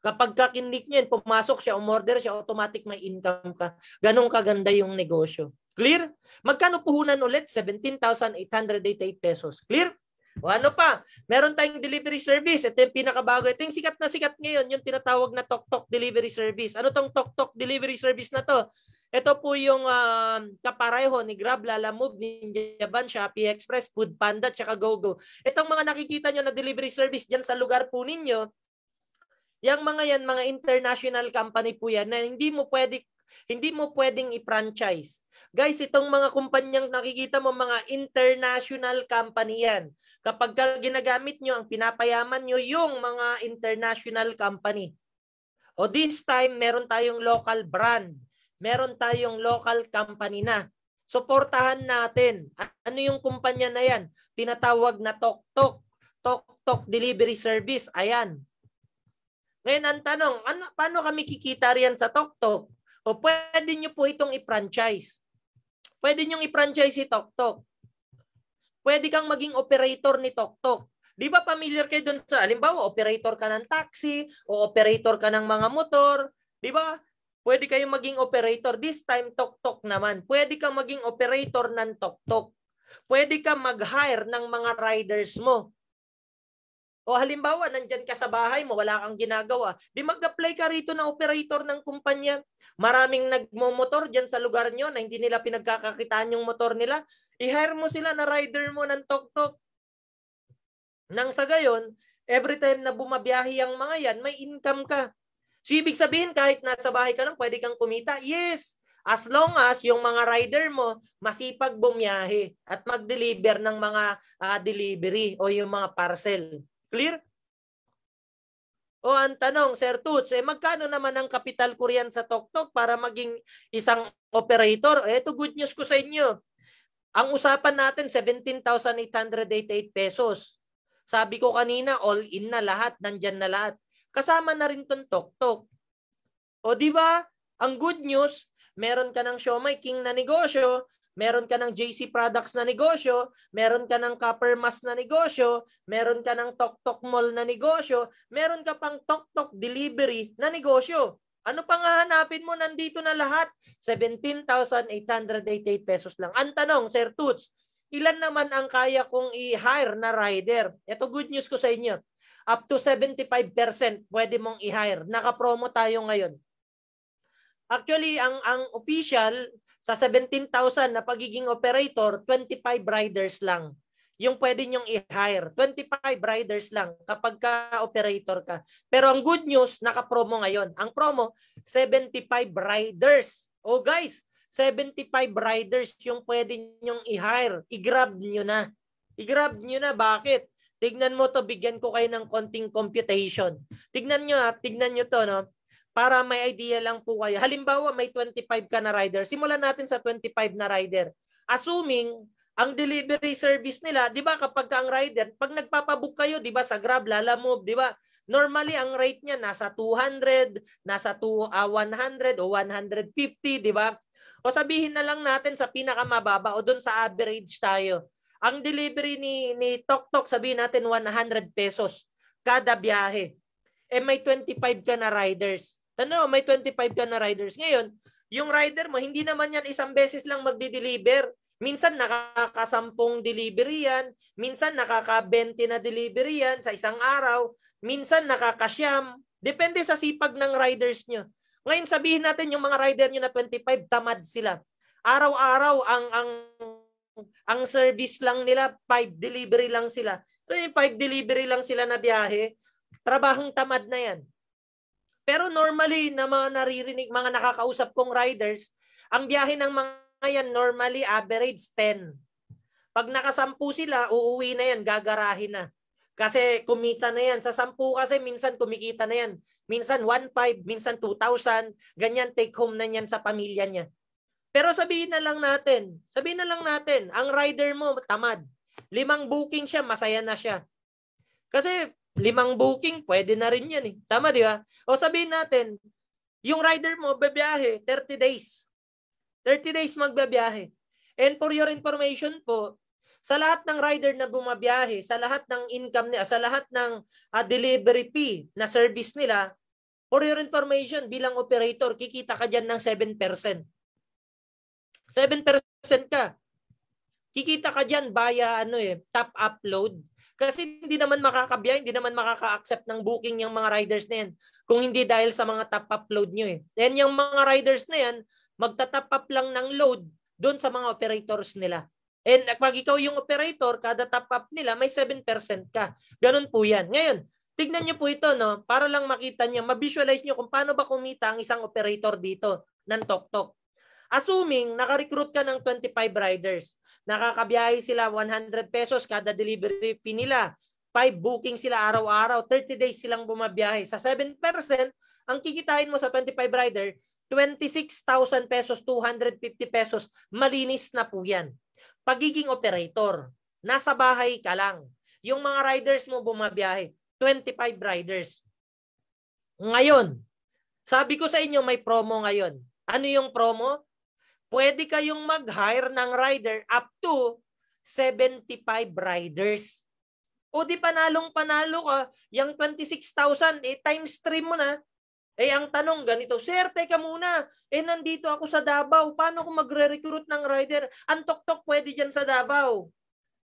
Kapag ka kinlik niyan, pumasok siya, umorder siya, automatic may income ka. Ganun kaganda yung negosyo. Clear? Magkano puhunan ulit? 17,888 pesos. Clear? O ano pa? Meron tayong delivery service. Ito yung pinakabago. Ito yung sikat na sikat ngayon, yung tinatawag na Tok Tok Delivery Service. Ano tong Tok Tok Delivery Service na to? Ito po yung uh, kapareho ni Grab, Lalamove, Ninja Van, Shopee Express, Food Panda, tsaka GoGo. Itong mga nakikita nyo na delivery service dyan sa lugar po ninyo, yung mga yan, mga international company po yan na hindi mo pwede hindi mo pwedeng i-franchise. Guys, itong mga kumpanyang nakikita mo, mga international company yan. Kapag ka ginagamit nyo, ang pinapayaman nyo yung mga international company. O this time, meron tayong local brand. Meron tayong local company na. Suportahan natin. Ano yung kumpanya na yan? Tinatawag na TokTok. TokTok Delivery Service. Ayan. Ngayon ang tanong, ano, paano kami kikita riyan sa TokTok? O pwede nyo po itong i-franchise. Pwede nyo i-franchise si TokTok. Pwede kang maging operator ni TokTok. Di ba familiar kayo doon sa, halimbawa, operator ka ng taxi o operator ka ng mga motor. Di ba? Pwede kayong maging operator. This time, TokTok naman. Pwede kang maging operator ng TokTok. Pwede ka mag-hire ng mga riders mo. O halimbawa, nandyan ka sa bahay mo, wala kang ginagawa. Di mag-apply ka rito na operator ng kumpanya. Maraming nagmo-motor dyan sa lugar nyo na hindi nila pinagkakakitaan yung motor nila. I-hire mo sila na rider mo ng tok-tok. Nang sa gayon, every time na bumabiyahe ang mga yan, may income ka. So ibig sabihin kahit nasa bahay ka lang, pwede kang kumita. Yes, as long as yung mga rider mo masipag bumiyahe at mag-deliver ng mga uh, delivery o yung mga parcel. Clear? O ang tanong, Sir Toots, eh magkano naman ang capital Korean sa TokTok para maging isang operator? Eh, ito good news ko sa inyo. Ang usapan natin, 17,888 pesos. Sabi ko kanina, all in na lahat, nandyan na lahat. Kasama na rin tong TokTok. O di ba? Ang good news, meron ka ng Shomai King na negosyo, meron ka ng JC Products na negosyo, meron ka ng Copper Mass na negosyo, meron ka ng Toktok Mall na negosyo, meron ka pang Toktok Delivery na negosyo. Ano pang hahanapin mo? Nandito na lahat. 17,888 pesos lang. Ang tanong, Sir Toots, ilan naman ang kaya kong i-hire na rider? Ito good news ko sa inyo. Up to 75% pwede mong i-hire. Nakapromo tayo ngayon. Actually, ang ang official sa 17,000 na pagiging operator, 25 riders lang. Yung pwede niyong i-hire, 25 riders lang kapag ka-operator ka. Pero ang good news, naka-promo ngayon. Ang promo, 75 riders. Oh guys, 75 riders yung pwede niyong i-hire. I-grab niyo na. I-grab niyo na. Bakit? Tignan mo to, bigyan ko kayo ng konting computation. Tignan niyo nyo, tignan niyo to, no? para may idea lang po kayo. Halimbawa, may 25 ka na rider. Simulan natin sa 25 na rider. Assuming, ang delivery service nila, di ba kapag ka ang rider, pag nagpapabook kayo, di ba sa Grab, Lalamove, di ba? Normally, ang rate niya nasa 200, nasa 2, uh, 100 o 150, di ba? O sabihin na lang natin sa pinakamababa o doon sa average tayo. Ang delivery ni, ni TokTok, sabihin natin 100 pesos kada biyahe. Eh may 25 ka na riders Tanaw, may 25 ka na riders. Ngayon, yung rider mo, hindi naman yan isang beses lang magdi-deliver. Minsan nakakasampung delivery yan. Minsan nakaka-20 na delivery yan sa isang araw. Minsan nakakasyam. Depende sa sipag ng riders nyo. Ngayon sabihin natin yung mga rider nyo na 25, tamad sila. Araw-araw ang ang ang service lang nila, 5 delivery lang sila. Pero yung 5 delivery lang sila na biyahe, trabahong tamad na yan. Pero normally, na mga naririnig, mga nakakausap kong riders, ang biyahe ng mga yan normally average 10. Pag nakasampu sila, uuwi na yan, gagarahin na. Kasi kumita na yan. Sa sampu kasi minsan kumikita na yan. Minsan 1,500, minsan 2,000. Ganyan take home na yan sa pamilya niya. Pero sabihin na lang natin, sabihin na lang natin, ang rider mo tamad. Limang booking siya, masaya na siya. Kasi limang booking, pwede na rin yan eh. Tama di ba? O sabihin natin, yung rider mo, babiyahe, 30 days. 30 days magbabiyahe. And for your information po, sa lahat ng rider na bumabiyahe, sa lahat ng income niya, sa lahat ng uh, delivery fee na service nila, for your information, bilang operator, kikita ka dyan ng 7%. 7% ka. Kikita ka dyan via ano eh, top upload kasi hindi naman makakabya, hindi naman makaka-accept ng booking yung mga riders na yan. Kung hindi dahil sa mga top up load nyo eh. And yung mga riders na yan, magta-top up lang ng load doon sa mga operators nila. And pag ikaw yung operator, kada top up nila, may 7% ka. Ganun po yan. Ngayon, tignan nyo po ito, no? para lang makita nyo, ma-visualize nyo kung paano ba kumita ang isang operator dito ng TokTok. Assuming naka-recruit ka ng 25 riders, nakakabiyahe sila 100 pesos kada delivery fee nila. 5 booking sila araw-araw, 30 days silang bumabiyahe. Sa 7%, ang kikitain mo sa 25 rider, 26,000 pesos, 250 pesos, malinis na po yan. Pagiging operator, nasa bahay ka lang. Yung mga riders mo bumabiyahe, 25 riders. Ngayon, sabi ko sa inyo may promo ngayon. Ano yung promo? pwede kayong mag-hire ng rider up to 75 riders. O di panalong panalo ka, yung 26,000, eh times 3 mo na. Eh ang tanong ganito, Sir, teka muna, eh nandito ako sa Davao, paano ko magre-recruit ng rider? Ang tok pwede dyan sa Davao.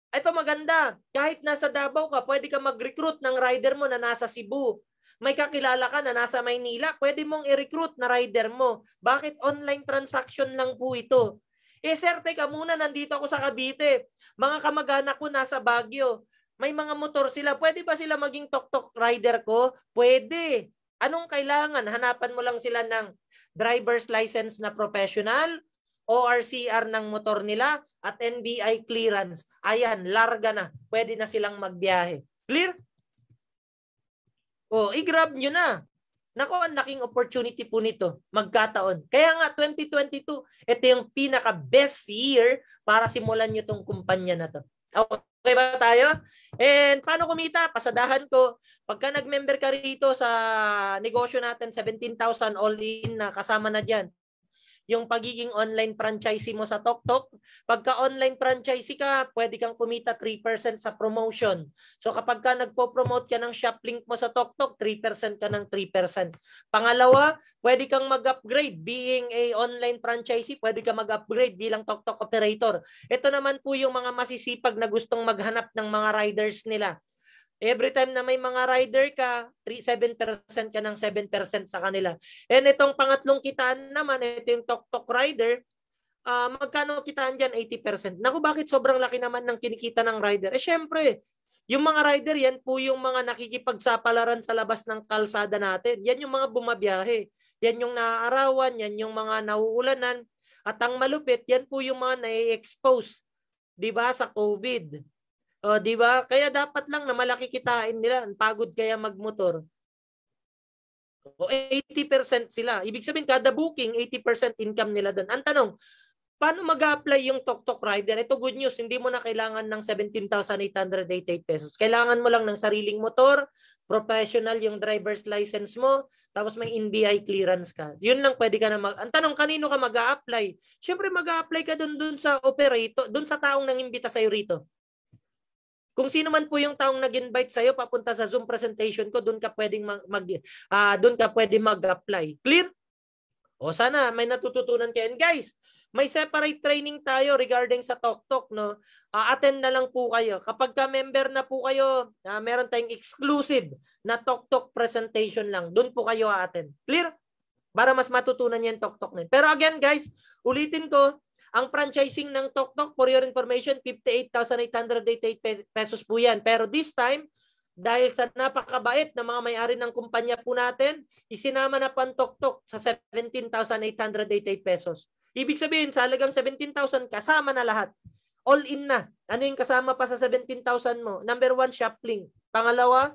Ito maganda, kahit nasa Davao ka, pwede ka mag-recruit ng rider mo na nasa Cebu. May kakilala ka na nasa Maynila, pwede mong i-recruit na rider mo. Bakit online transaction lang po ito? Eh sir, teka muna, nandito ako sa Cavite. Mga kamag-anak ko nasa Baguio. May mga motor sila. Pwede ba sila maging tok-tok rider ko? Pwede. Anong kailangan? Hanapan mo lang sila ng driver's license na professional, ORCR ng motor nila, at NBI clearance. Ayan, larga na. Pwede na silang magbiyahe. Clear? Oh, i-grab nyo na. Nako, ang laking opportunity po nito magkataon. Kaya nga, 2022, ito yung pinaka-best year para simulan nyo tong kumpanya na to. Okay ba tayo? And paano kumita? Pasadahan ko. Pagka nag-member ka rito sa negosyo natin, 17,000 all-in na kasama na dyan yung pagiging online franchisee mo sa TokTok. Pagka online franchisee ka, pwede kang kumita 3% sa promotion. So kapag ka nagpo-promote ka ng shop link mo sa TokTok, 3% ka ng 3%. Pangalawa, pwede kang mag-upgrade. Being a online franchisee, pwede kang mag-upgrade bilang TokTok operator. Ito naman po yung mga masisipag na gustong maghanap ng mga riders nila. Every time na may mga rider ka, 3, 7% ka ng 7% sa kanila. And itong pangatlong kitaan naman, ito yung tok-tok rider, uh, magkano kitaan dyan? 80%. Naku, bakit sobrang laki naman ng kinikita ng rider? Eh, syempre, yung mga rider, yan po yung mga nakikipagsapalaran sa labas ng kalsada natin. Yan yung mga bumabiyahe. Yan yung naaarawan, yan yung mga nauulanan. At ang malupit, yan po yung mga nai-expose, di ba, sa COVID. O, oh, di ba? Kaya dapat lang na malaki kitain nila. Pagod kaya magmotor. O, 80% sila. Ibig sabihin, kada booking, 80% income nila doon. Ang tanong, paano mag apply yung TokTok Rider? Ito good news, hindi mo na kailangan ng 17,888 pesos. Kailangan mo lang ng sariling motor, professional yung driver's license mo, tapos may NBI clearance ka. Yun lang pwede ka na mag... Ang tanong, kanino ka mag apply Siyempre, mag apply ka doon sa operator, doon sa taong nangimbita sa'yo rito. Kung sino man po yung taong nag-invite sa'yo papunta sa Zoom presentation ko, doon ka pwedeng mag, uh, ah, doon ka pwedeng mag-apply. Clear? O sana may natututunan kayo. And guys, may separate training tayo regarding sa TokTok no. Uh, attend na lang po kayo. Kapag ka member na po kayo, uh, meron tayong exclusive na TokTok presentation lang. Doon po kayo a-attend. Clear? Para mas matutunan niyo yung TokTok na yun. Pero again guys, ulitin ko, ang franchising ng TokTok, for your information, 58,888 pesos po yan. Pero this time, dahil sa napakabait na mga may-ari ng kumpanya po natin, isinama na pantoktok sa 17,888 pesos. Ibig sabihin, sa halagang 17,000, kasama na lahat. All in na. Ano yung kasama pa sa 17,000 mo? Number one, shop link. Pangalawa,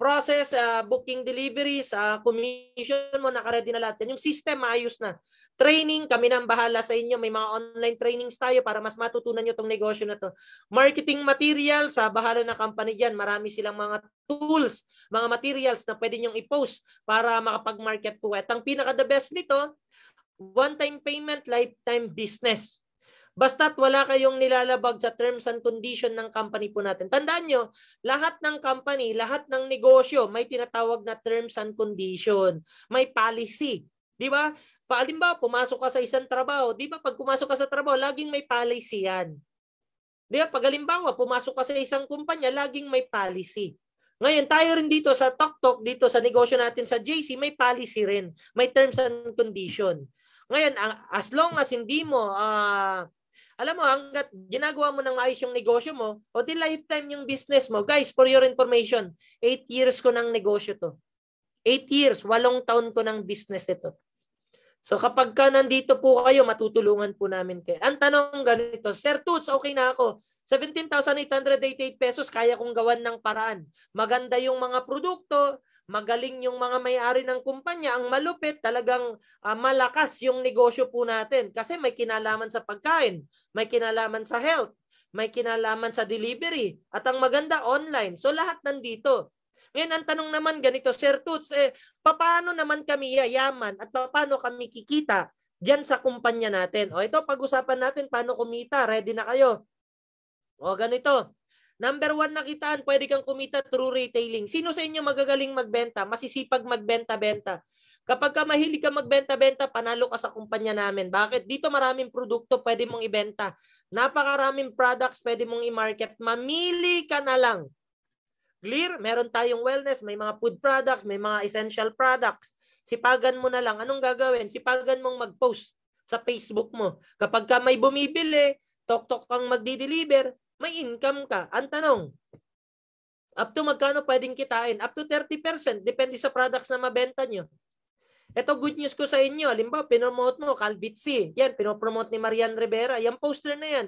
process, uh, booking deliveries, uh, commission mo, nakaredy na lahat yan. Yung system, maayos na. Training, kami na ang bahala sa inyo. May mga online trainings tayo para mas matutunan nyo tong negosyo na to. Marketing materials, sa ah, bahala na company dyan. Marami silang mga tools, mga materials na pwede nyong i-post para makapag-market po. At ang pinaka-the best nito, one-time payment, lifetime business. Basta't wala kayong nilalabag sa terms and condition ng company po natin. Tandaan nyo, lahat ng company, lahat ng negosyo, may tinatawag na terms and condition. May policy. Di ba? Paalimba, pumasok ka sa isang trabaho. Di ba? Pag pumasok ka sa trabaho, laging may policy yan. Di ba? Pag halimbawa, pumasok ka sa isang kumpanya, laging may policy. Ngayon, tayo rin dito sa TokTok, dito sa negosyo natin sa JC, may policy rin. May terms and condition. Ngayon, as long as hindi mo uh, alam mo, hanggat ginagawa mo ng maayos yung negosyo mo, o di lifetime yung business mo. Guys, for your information, 8 years ko ng negosyo to. 8 years, walong taon ko ng business ito. So kapag ka nandito po kayo, matutulungan po namin kayo. Ang tanong ganito, Sir Toots, okay na ako. 17,888 pesos, kaya kong gawan ng paraan. Maganda yung mga produkto, magaling yung mga may-ari ng kumpanya, ang malupit talagang uh, malakas yung negosyo po natin kasi may kinalaman sa pagkain, may kinalaman sa health, may kinalaman sa delivery at ang maganda online. So lahat nandito. Ngayon, ang tanong naman ganito, Sir Toots, eh, paano naman kami yayaman at paano kami kikita dyan sa kumpanya natin? O ito, pag-usapan natin paano kumita. Ready na kayo? O ganito, Number one na kitaan, pwede kang kumita through retailing. Sino sa inyo magagaling magbenta? Masisipag magbenta-benta. Kapag ka mahilig ka magbenta-benta, panalo ka sa kumpanya namin. Bakit? Dito maraming produkto pwede mong ibenta. Napakaraming products pwede mong i-market. Mamili ka na lang. Clear? Meron tayong wellness, may mga food products, may mga essential products. Sipagan mo na lang. Anong gagawin? Sipagan mong mag-post sa Facebook mo. Kapag ka may bumibili, tok-tok kang magdi-deliver, may income ka. Ang tanong, up to magkano pwedeng kitain? Up to 30%, depende sa products na mabenta nyo. Ito good news ko sa inyo. Halimbawa, pinomote mo Calvitsi. Yan, pinopromote ni Marian Rivera. Yan poster na yan.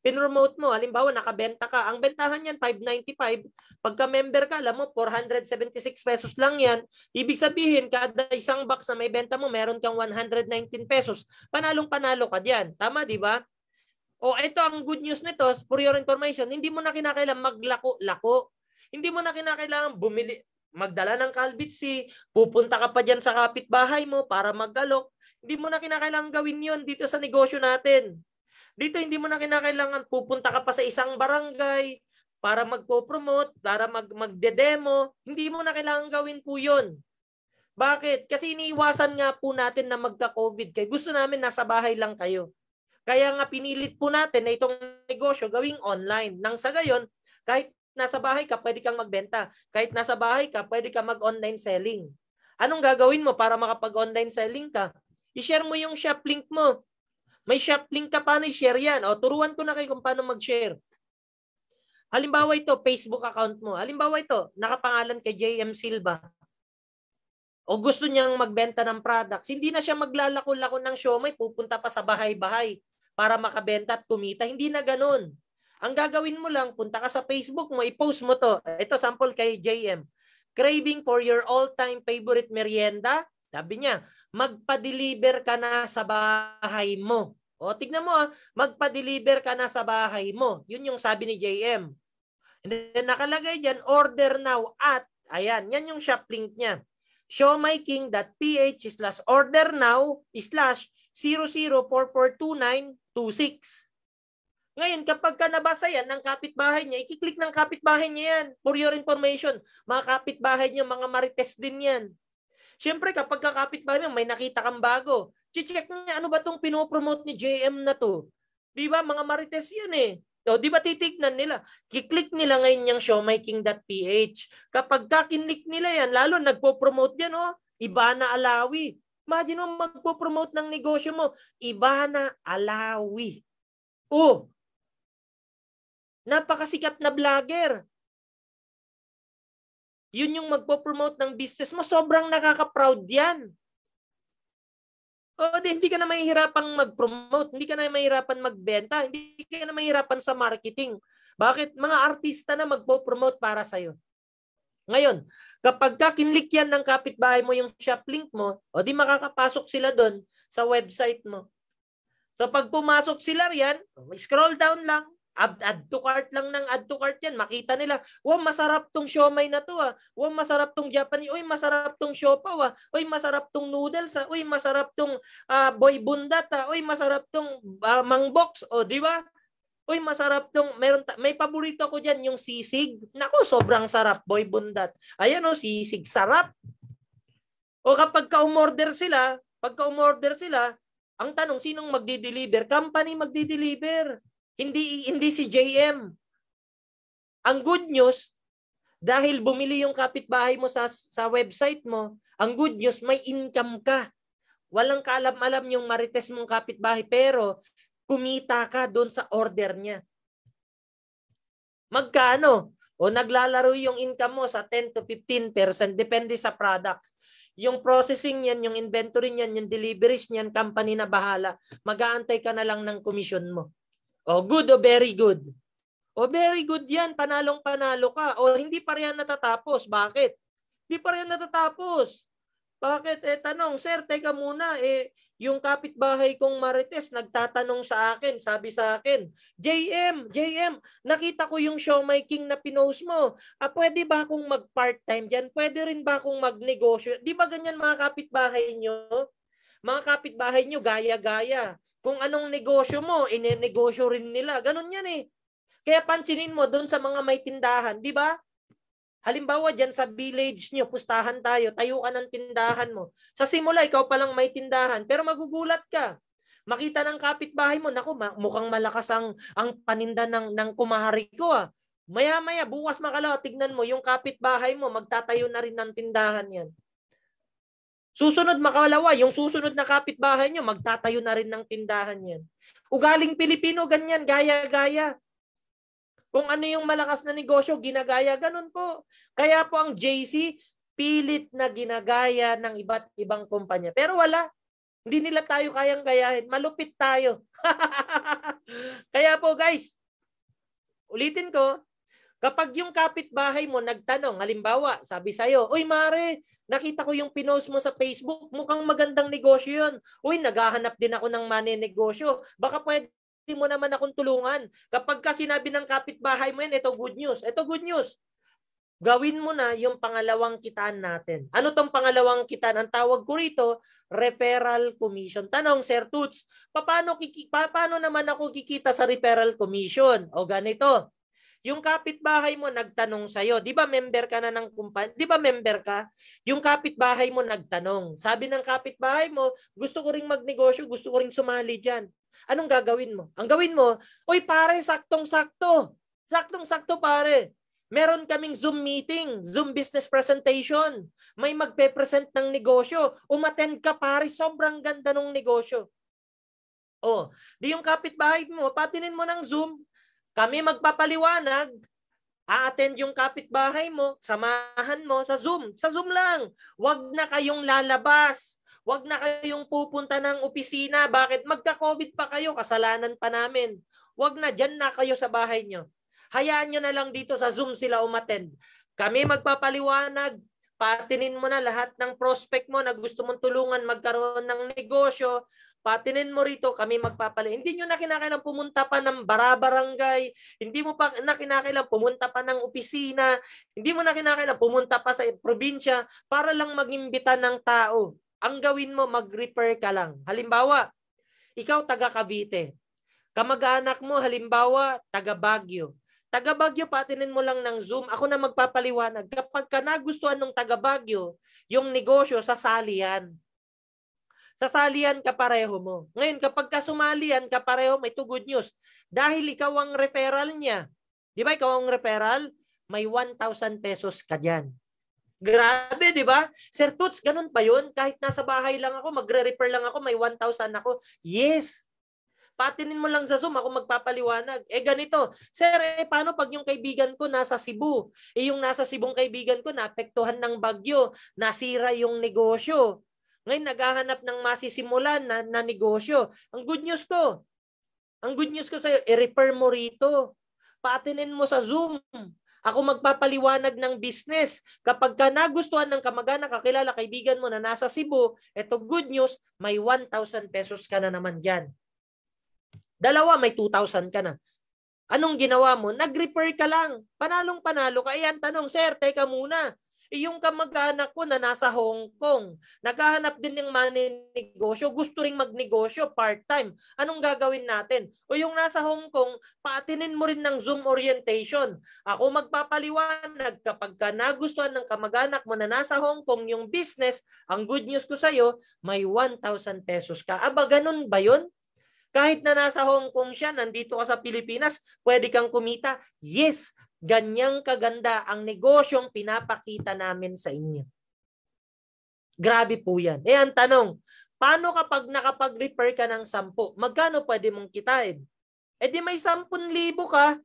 Pinromote mo, halimbawa nakabenta ka. Ang bentahan niyan 595. Pagka member ka, alam mo 476 pesos lang 'yan. Ibig sabihin kada isang box na may benta mo, meron kang 119 pesos. Panalong panalo ka diyan. Tama 'di ba? O oh, ito ang good news nito, for your information, hindi mo na kinakailangan maglako-lako. Hindi mo na kinakailangan bumili, magdala ng kalbitsi, pupunta ka pa dyan sa kapitbahay mo para magalok. Hindi mo na kinakailangan gawin yon dito sa negosyo natin. Dito hindi mo na kinakailangan pupunta ka pa sa isang barangay para magpo-promote, para mag magde-demo. Hindi mo na kailangan gawin po yon. Bakit? Kasi iniiwasan nga po natin na magka-COVID. Kaya gusto namin nasa bahay lang kayo. Kaya nga pinilit po natin na itong negosyo gawing online. Nang sa gayon, kahit nasa bahay ka, pwede kang magbenta. Kahit nasa bahay ka, pwede ka mag-online selling. Anong gagawin mo para makapag-online selling ka? I-share mo yung shop link mo. May shop link ka, paano i-share yan? O, turuan ko na kayo kung paano mag-share. Halimbawa ito, Facebook account mo. Halimbawa ito, nakapangalan kay JM Silva o gusto niyang magbenta ng products, hindi na siya maglalako-lako ng siomay, pupunta pa sa bahay-bahay para makabenta at kumita. Hindi na ganun. Ang gagawin mo lang, punta ka sa Facebook mo, i-post mo to. Ito sample kay JM. Craving for your all-time favorite merienda? Sabi niya, magpa-deliver ka na sa bahay mo. O tignan mo, ah, magpa-deliver ka na sa bahay mo. Yun yung sabi ni JM. And then, nakalagay dyan, order now at, ayan, yan yung shop link niya showmyking.ph slash order now slash 00442926. Ngayon, kapag ka nabasa yan ng kapitbahay niya, ikiklik ng kapitbahay niya yan. For your information, mga kapitbahay niya, mga marites din yan. Siyempre, kapag ka kapitbahay niya, may nakita kang bago. Check niya, ano ba tong pinopromote ni JM na to? Di ba? Mga marites yan eh. O, di ba titignan nila? Kiklik nila ngayon yung showmaking.ph. Kapag kakinlik nila yan, lalo nagpo-promote yan, oh, Ibana Alawi. Imagine mo, magpo-promote ng negosyo mo, Ibana Alawi. Oh, napakasikat na vlogger. Yun yung magpo-promote ng business mo. Sobrang nakaka-proud yan. O, oh, di, hindi ka na mahihirapang mag-promote, hindi ka na mahihirapan magbenta, hindi ka na mahihirapan sa marketing. Bakit? Mga artista na magpo-promote para sa'yo. Ngayon, kapag ka kinlik ng kapitbahay mo yung shop link mo, o di makakapasok sila doon sa website mo. So pag pumasok sila riyan, scroll down lang, Add, add to cart lang ng add to cart yan. Makita nila, wow, masarap tong siomay na to ah. Wow, masarap tong Japanese. Uy, masarap tong siopaw ah. Uy, masarap tong noodles ah. Uy, masarap tong uh, boy bundat ah. Uy, masarap tong uh, ah, mangbox. O, oh, di ba? Uy, masarap tong, meron ta- may paborito ko dyan, yung sisig. Nako, sobrang sarap, boy bundat. Ayan o, oh, sisig, sarap. O kapag ka-umorder sila, pagka umorder sila, ang tanong, sinong magdi-deliver? Company magdi-deliver. Hindi hindi si JM. Ang good news dahil bumili yung kapitbahay mo sa sa website mo, ang good news may income ka. Walang kaalam-alam yung marites mong kapitbahay pero kumita ka doon sa order niya. Magkano? O naglalaro yung income mo sa 10 to 15% depende sa products. Yung processing niyan, yung inventory niyan, yung deliveries niyan, company na bahala. Mag-aantay ka na lang ng commission mo. O oh, good o very good. O oh, very good yan, panalong panalo ka. O oh, hindi pa rin natatapos. Bakit? Hindi pa rin natatapos. Bakit? Eh tanong, sir, teka muna, eh, yung kapitbahay kong Marites nagtatanong sa akin, sabi sa akin, JM, JM, nakita ko yung showmaking king na pinos mo. Ah, pwede ba akong mag-part-time dyan? Pwede rin ba akong magnegosyo? Di ba ganyan mga kapitbahay nyo? Mga kapitbahay nyo, gaya-gaya. Kung anong negosyo mo, inenegosyo rin nila. Ganun yan eh. Kaya pansinin mo doon sa mga may tindahan, di ba? Halimbawa dyan sa village nyo, pustahan tayo, tayo ka ng tindahan mo. Sa simula, ikaw palang may tindahan, pero magugulat ka. Makita ng kapitbahay mo, naku, mukhang malakas ang, ang paninda ng, ng kumahari ko ah. Maya-maya, bukas makalaw, tignan mo, yung kapitbahay mo, magtatayo na rin ng tindahan yan. Susunod makalawa, yung susunod na kapitbahay nyo, magtatayo na rin ng tindahan yan. Ugaling Pilipino, ganyan, gaya-gaya. Kung ano yung malakas na negosyo, ginagaya, ganun po. Kaya po ang JC, pilit na ginagaya ng iba't ibang kumpanya. Pero wala. Hindi nila tayo kayang gayahin. Malupit tayo. Kaya po guys, ulitin ko, Kapag yung kapitbahay mo nagtanong, halimbawa, sabi sa'yo, Uy mare, nakita ko yung pinost mo sa Facebook, mukhang magandang negosyo yun. Uy, naghahanap din ako ng negosyo. Baka pwede mo naman akong tulungan. Kapag ka sinabi ng kapitbahay mo yan, ito good news. Ito good news. Gawin mo na yung pangalawang kitaan natin. Ano tong pangalawang kitaan? Ang tawag ko rito, referral commission. Tanong, Sir Toots, paano, kiki, paano naman ako kikita sa referral commission? O ganito, yung kapitbahay mo nagtanong sa iyo, 'di ba member ka na ng kumpanya? 'Di ba member ka? Yung kapitbahay mo nagtanong. Sabi ng kapitbahay mo, gusto ko ring magnegosyo, gusto ko ring sumali diyan. Anong gagawin mo? Ang gawin mo, oy pare, saktong-sakto. Saktong-sakto pare. Meron kaming Zoom meeting, Zoom business presentation. May magpe-present ng negosyo. Umattend ka pare, sobrang ganda ng negosyo. Oh, di yung kapitbahay mo, patinin mo ng Zoom. Kami magpapaliwanag. A-attend yung kapitbahay mo, samahan mo sa Zoom. Sa Zoom lang. Huwag na kayong lalabas. Huwag na kayong pupunta ng opisina. Bakit? Magka-COVID pa kayo. Kasalanan pa namin. Huwag na. Diyan na kayo sa bahay nyo. Hayaan nyo na lang dito sa Zoom sila umattend. Kami magpapaliwanag. Patinin mo na lahat ng prospect mo na gusto mong tulungan magkaroon ng negosyo patinin mo rito, kami magpapalay. Hindi nyo na kinakailang pumunta pa ng barabarangay, hindi mo pa na kinakailang pumunta pa ng opisina, hindi mo na kinakailang pumunta pa sa probinsya para lang magimbita ng tao. Ang gawin mo, mag-repair ka lang. Halimbawa, ikaw taga Cavite. Kamag-anak mo, halimbawa, taga Baguio. Taga Baguio, patinin mo lang ng Zoom. Ako na magpapaliwanag. Kapag ka nagustuhan ng taga Baguio, yung negosyo, sasali yan sasalian pareho mo. Ngayon, kapag ka pareho, may two good news. Dahil ikaw ang referral niya. Di ba ikaw ang referral? May 1,000 pesos ka dyan. Grabe, di ba? Sir Toots, ganun pa yun? Kahit nasa bahay lang ako, magre-refer lang ako, may 1,000 ako. Yes! Patinin mo lang sa Zoom, ako magpapaliwanag. Eh ganito, sir, eh paano pag yung kaibigan ko nasa Cebu? Eh yung nasa Cebong kaibigan ko, naapektuhan ng bagyo, nasira yung negosyo. Ngayon, naghahanap ng masisimulan na, na negosyo. Ang good news ko, ang good news ko sa'yo, i-refer mo rito. Patinin mo sa Zoom. Ako magpapaliwanag ng business. Kapag ka nagustuhan ng kamag-anak, kakilala, kaibigan mo na nasa Cebu, eto good news, may 1,000 pesos ka na naman dyan. Dalawa, may 2,000 ka na. Anong ginawa mo? Nag-refer ka lang. Panalong-panalo ka. Ayan, eh, tanong, sir, teka muna. Eh, yung kamag-anak ko na nasa Hong Kong, naghahanap din ng maninegosyo, gusto ring magnegosyo part-time. Anong gagawin natin? O yung nasa Hong Kong, paatinin mo rin ng Zoom orientation. Ako magpapaliwanag kapag ka nagustuhan ng kamag-anak mo na nasa Hong Kong yung business, ang good news ko sa'yo, may 1,000 pesos ka. Aba, ganun ba yun? Kahit na nasa Hong Kong siya, nandito ka sa Pilipinas, pwede kang kumita. Yes, Ganyang kaganda ang negosyong pinapakita namin sa inyo. Grabe po yan. Eh ang tanong, paano kapag nakapag-refer ka ng sampu, magkano pwede mong kitain? Eh di may sampun libo ka.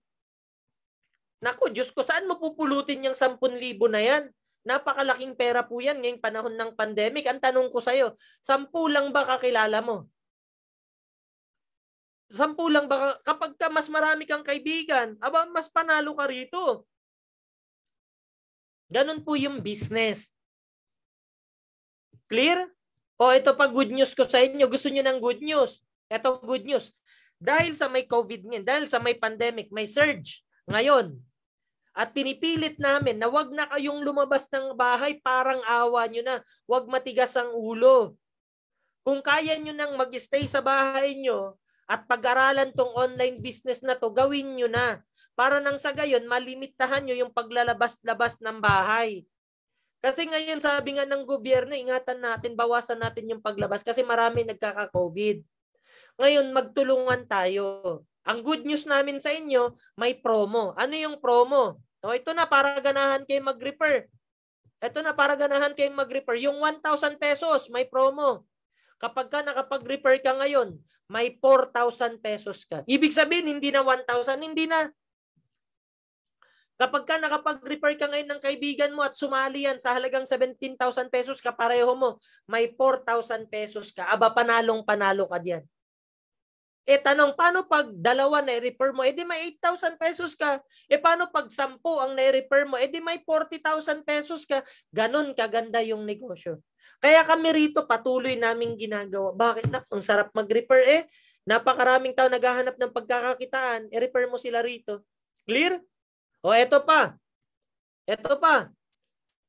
Naku, Diyos ko, saan mapupulutin pupulutin yung sampun libo na yan? Napakalaking pera po yan ngayong panahon ng pandemic. Ang tanong ko sa'yo, sampu lang ba kakilala mo? sampu lang baka kapag ka mas marami kang kaibigan, aba mas panalo ka rito. Ganun po yung business. Clear? O ito pa good news ko sa inyo. Gusto niyo ng good news? Ito good news. Dahil sa may COVID ngayon, dahil sa may pandemic, may surge ngayon. At pinipilit namin na wag na kayong lumabas ng bahay, parang awa nyo na. Wag matigas ang ulo. Kung kaya nyo nang mag-stay sa bahay nyo, at pag-aralan tong online business na to, gawin nyo na. Para nang sa gayon, malimitahan nyo yung paglalabas-labas ng bahay. Kasi ngayon sabi nga ng gobyerno, ingatan natin, bawasan natin yung paglabas kasi marami nagkaka-COVID. Ngayon, magtulungan tayo. Ang good news namin sa inyo, may promo. Ano yung promo? O, ito na para ganahan kayo mag-refer. Ito na para ganahan kayo mag-refer. Yung 1,000 pesos, may promo. Kapag ka nakapag-refer ka ngayon, may 4,000 pesos ka. Ibig sabihin, hindi na 1,000, hindi na. Kapag ka nakapag-refer ka ngayon ng kaibigan mo at sumali yan sa halagang 17,000 pesos ka, pareho mo, may 4,000 pesos ka. Aba, panalong panalo ka diyan. Eh tanong, paano pag dalawa na refer mo? Eh di may 8,000 pesos ka. Eh paano pag 10 ang na-refer mo? Eh di may 40,000 pesos ka. Ganon kaganda yung negosyo. Kaya kami rito patuloy naming ginagawa. Bakit na? Ang sarap mag-refer eh. Napakaraming tao naghahanap ng pagkakakitaan. Eh refer mo sila rito. Clear? O eto pa. Eto pa.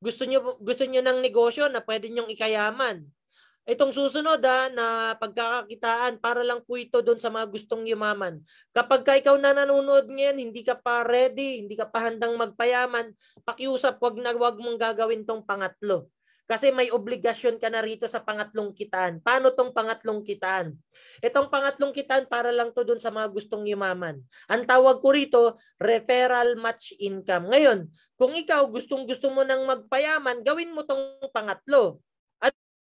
Gusto nyo, gusto nyo ng negosyo na pwede nyong ikayaman. Itong susunod ha, ah, na pagkakakitaan, para lang po ito doon sa mga gustong yumaman. Kapag ka ikaw na nanonood ngayon, hindi ka pa ready, hindi ka pa handang magpayaman, pakiusap, wag na wag mong gagawin tong pangatlo. Kasi may obligasyon ka na rito sa pangatlong kitaan. Paano tong pangatlong kitaan? Itong pangatlong kitaan para lang to doon sa mga gustong yumaman. Ang tawag ko rito, referral match income. Ngayon, kung ikaw gustong gusto mo nang magpayaman, gawin mo tong pangatlo.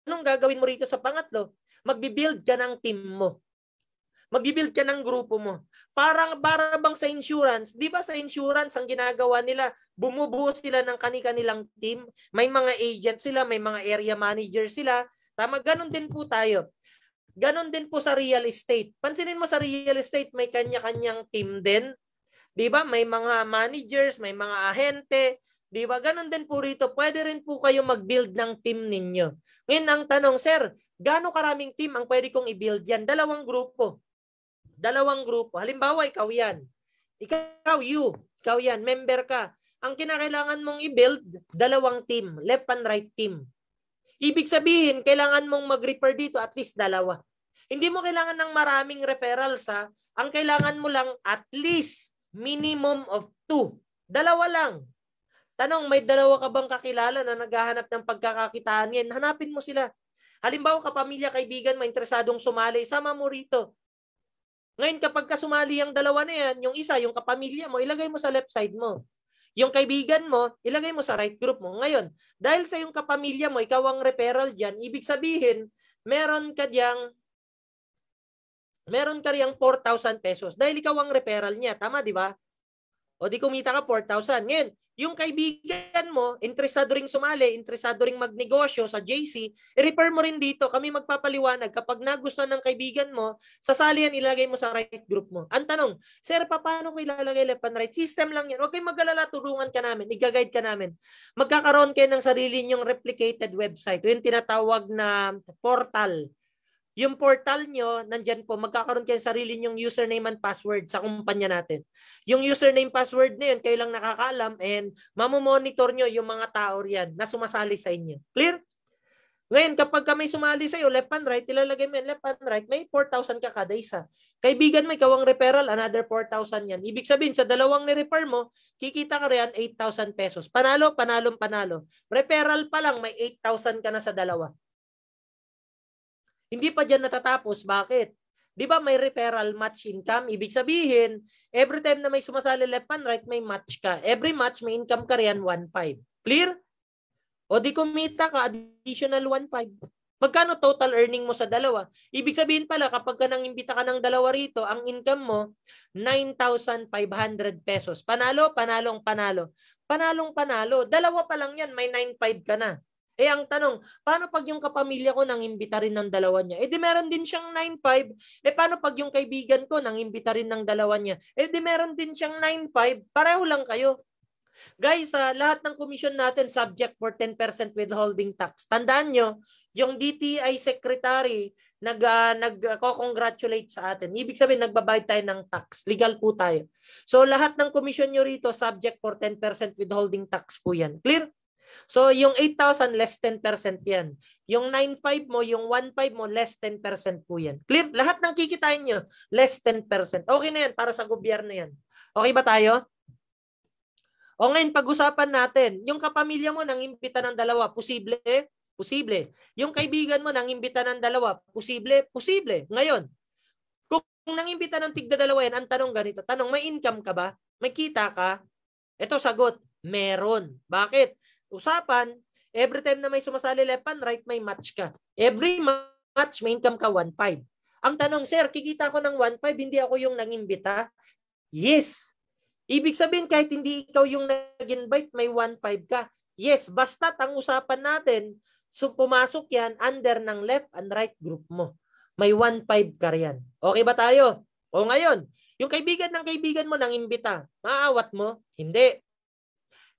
Anong gagawin mo rito sa pangatlo? Magbibuild ka ng team mo. Magbibuild ka ng grupo mo. Parang para bang sa insurance, 'di ba sa insurance ang ginagawa nila, bumubuo sila ng kani-kanilang team. May mga agent sila, may mga area manager sila. Tama, ganun din po tayo. Ganon din po sa real estate. Pansinin mo sa real estate, may kanya-kanyang team din. 'Di ba? May mga managers, may mga ahente, Di ba? Ganon din po rito. Pwede rin po kayo mag-build ng team ninyo. Ngayon, ang tanong, sir, gaano karaming team ang pwede kong i-build yan? Dalawang grupo. Dalawang grupo. Halimbawa, ikaw yan. Ikaw, you. Ikaw yan. Member ka. Ang kinakailangan mong i-build, dalawang team. Left and right team. Ibig sabihin, kailangan mong mag-refer dito at least dalawa. Hindi mo kailangan ng maraming referrals ha. Ang kailangan mo lang at least minimum of two. Dalawa lang. Tanong, may dalawa ka bang kakilala na naghahanap ng pagkakakitaan ngayon? Hanapin mo sila. Halimbawa, kapamilya, kaibigan, may interesadong sumali, sama mo rito. Ngayon, kapag ka sumali ang dalawa na yan, yung isa, yung kapamilya mo, ilagay mo sa left side mo. Yung kaibigan mo, ilagay mo sa right group mo. Ngayon, dahil sa yung kapamilya mo, ikaw ang referral dyan, ibig sabihin, meron ka diyang meron ka riyang 4,000 pesos dahil ikaw ang referral niya. Tama, di ba? O di kumita ka 4,000. Ngayon, yung kaibigan mo, interesado ring sumali, interesado ring magnegosyo sa JC, i-refer mo rin dito. Kami magpapaliwanag. Kapag nagustuhan ng kaibigan mo, sasali yan, ilagay mo sa right group mo. Ang tanong, Sir, paano ko ilalagay left and right? System lang yan. Huwag kayong mag-alala, ka namin, i-guide ka namin. Magkakaroon kayo ng sarili niyong replicated website. Yung tinatawag na portal yung portal nyo, nandyan po, magkakaroon kayo ng sarili nyong username and password sa kumpanya natin. Yung username password na yun, kayo lang nakakaalam and mamomonitor nyo yung mga tao riyan na sumasali sa inyo. Clear? Ngayon, kapag ka may sumali sa'yo, left and right, ilalagay mo yan left and right, may 4,000 ka kada isa. Kaibigan mo, ikaw ang referral, another 4,000 yan. Ibig sabihin, sa dalawang ni-refer mo, kikita ka riyan 8,000 pesos. Panalo, panalong, panalo. Referral pa lang, may 8,000 ka na sa dalawa. Hindi pa dyan natatapos. Bakit? Di ba may referral match income? Ibig sabihin, every time na may sumasali left and right, may match ka. Every match, may income ka riyan, 1.5. Clear? O di kumita ka, additional 1.5. Magkano total earning mo sa dalawa? Ibig sabihin pala, kapag ka nang imbita ka ng dalawa rito, ang income mo, 9,500 pesos. Panalo, panalong, panalo. Panalong, panalo. Dalawa pa lang yan, may 9.5 ka na. Eh ang tanong, paano pag yung kapamilya ko nang imbita rin ng dalawa niya? Eh di meron din siyang 9-5. Eh paano pag yung kaibigan ko nang imbita rin ng dalawa niya? Eh di meron din siyang 9-5. Pareho lang kayo. Guys, uh, lahat ng commission natin subject for 10% withholding tax. Tandaan nyo, yung DTI secretary nag uh, nagko-congratulate sa atin. Ibig sabihin nagbabayad tayo ng tax. Legal po tayo. So lahat ng commission nyo rito subject for 10% withholding tax po yan. Clear? So yung 8,000 less 10% yan. Yung 9,500 mo, yung 1,500 mo, less 10% po yan. Clear? Lahat ng kikitain nyo, less 10%. Okay na yan para sa gobyerno yan. Okay ba tayo? O ngayon, pag-usapan natin, yung kapamilya mo nang imbita ng dalawa, posible? Posible. Yung kaibigan mo nang imbita ng dalawa, posible? Posible. Ngayon, kung nangimbita ng tigda dalawa yan, ang tanong ganito, tanong, may income ka ba? May kita ka? Ito sagot, meron. Bakit? usapan, every time na may sumasali left and right, may match ka. Every match, may income ka 1.5. Ang tanong, sir, kikita ko ng 1.5, hindi ako yung nangimbita? Yes. Ibig sabihin, kahit hindi ikaw yung nag-invite, may 1.5 ka. Yes, basta ang usapan natin, so pumasok yan under ng left and right group mo. May 1.5 ka riyan. Okay ba tayo? O ngayon, yung kaibigan ng kaibigan mo nang imbita, maaawat mo? Hindi.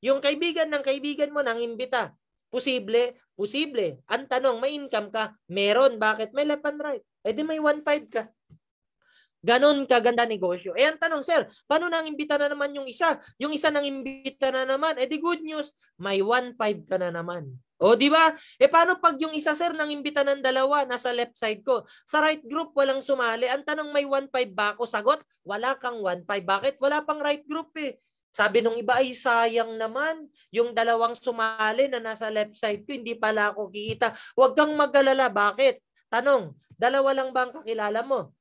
Yung kaibigan ng kaibigan mo nang imbita. Posible? Posible. Ang tanong, may income ka? Meron. Bakit? May left and right. E di may 1.5 ka. Ganon kaganda negosyo. Eh ang tanong, sir, paano nang imbita na naman yung isa? Yung isa nang imbita na naman, eh di good news, may 1.5 ka na naman. O, di ba? Eh, paano pag yung isa, sir, nang imbita ng dalawa, nasa left side ko? Sa right group, walang sumali. Ang tanong, may 1.5 ba ako? Sagot, wala kang 1.5. Bakit? Wala pang right group eh. Sabi nung iba, ay sayang naman. Yung dalawang sumali na nasa left side ko, hindi pala ako kikita. Huwag kang magalala. Bakit? Tanong, dalawa lang ba ang kakilala mo?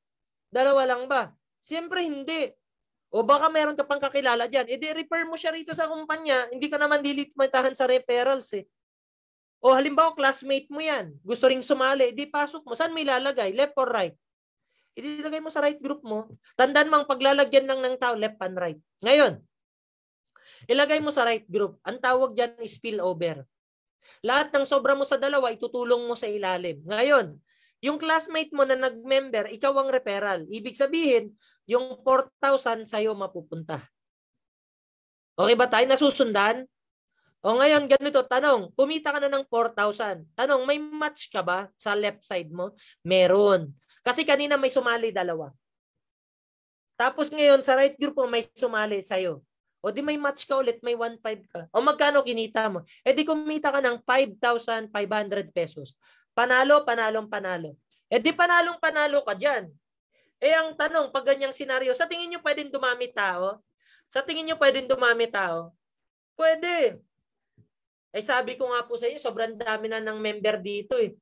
Dalawa lang ba? Siyempre hindi. O baka meron ka pang kakilala dyan. E di refer mo siya rito sa kumpanya. Hindi ka naman dilitmatahan sa referrals eh. O halimbawa, classmate mo yan. Gusto ring sumali. E di pasok mo. Saan may lalagay? Left or right? E Ililagay mo sa right group mo. Tandaan mo, ang paglalagyan lang ng tao, left and right. Ngayon, Ilagay mo sa right group. Ang tawag dyan is spillover. Lahat ng sobra mo sa dalawa, itutulong mo sa ilalim. Ngayon, yung classmate mo na nag-member, ikaw ang referral. Ibig sabihin, yung 4,000 sa'yo mapupunta. Okay ba tayo? Nasusundan? O ngayon, ganito, tanong, kumita ka na ng 4,000. Tanong, may match ka ba sa left side mo? Meron. Kasi kanina may sumali dalawa. Tapos ngayon, sa right group mo, may sumali sa'yo. O di may match ka ulit, may 1.5 ka. O magkano kinita mo? E di kumita ka ng 5,500 pesos. Panalo, panalong panalo. E di panalong panalo ka dyan. Eh ang tanong, pag ganyang senaryo, sa tingin nyo pwedeng dumami tao? Sa tingin nyo pwedeng dumami tao? Pwede. Eh sabi ko nga po sa inyo, sobrang dami na ng member dito eh.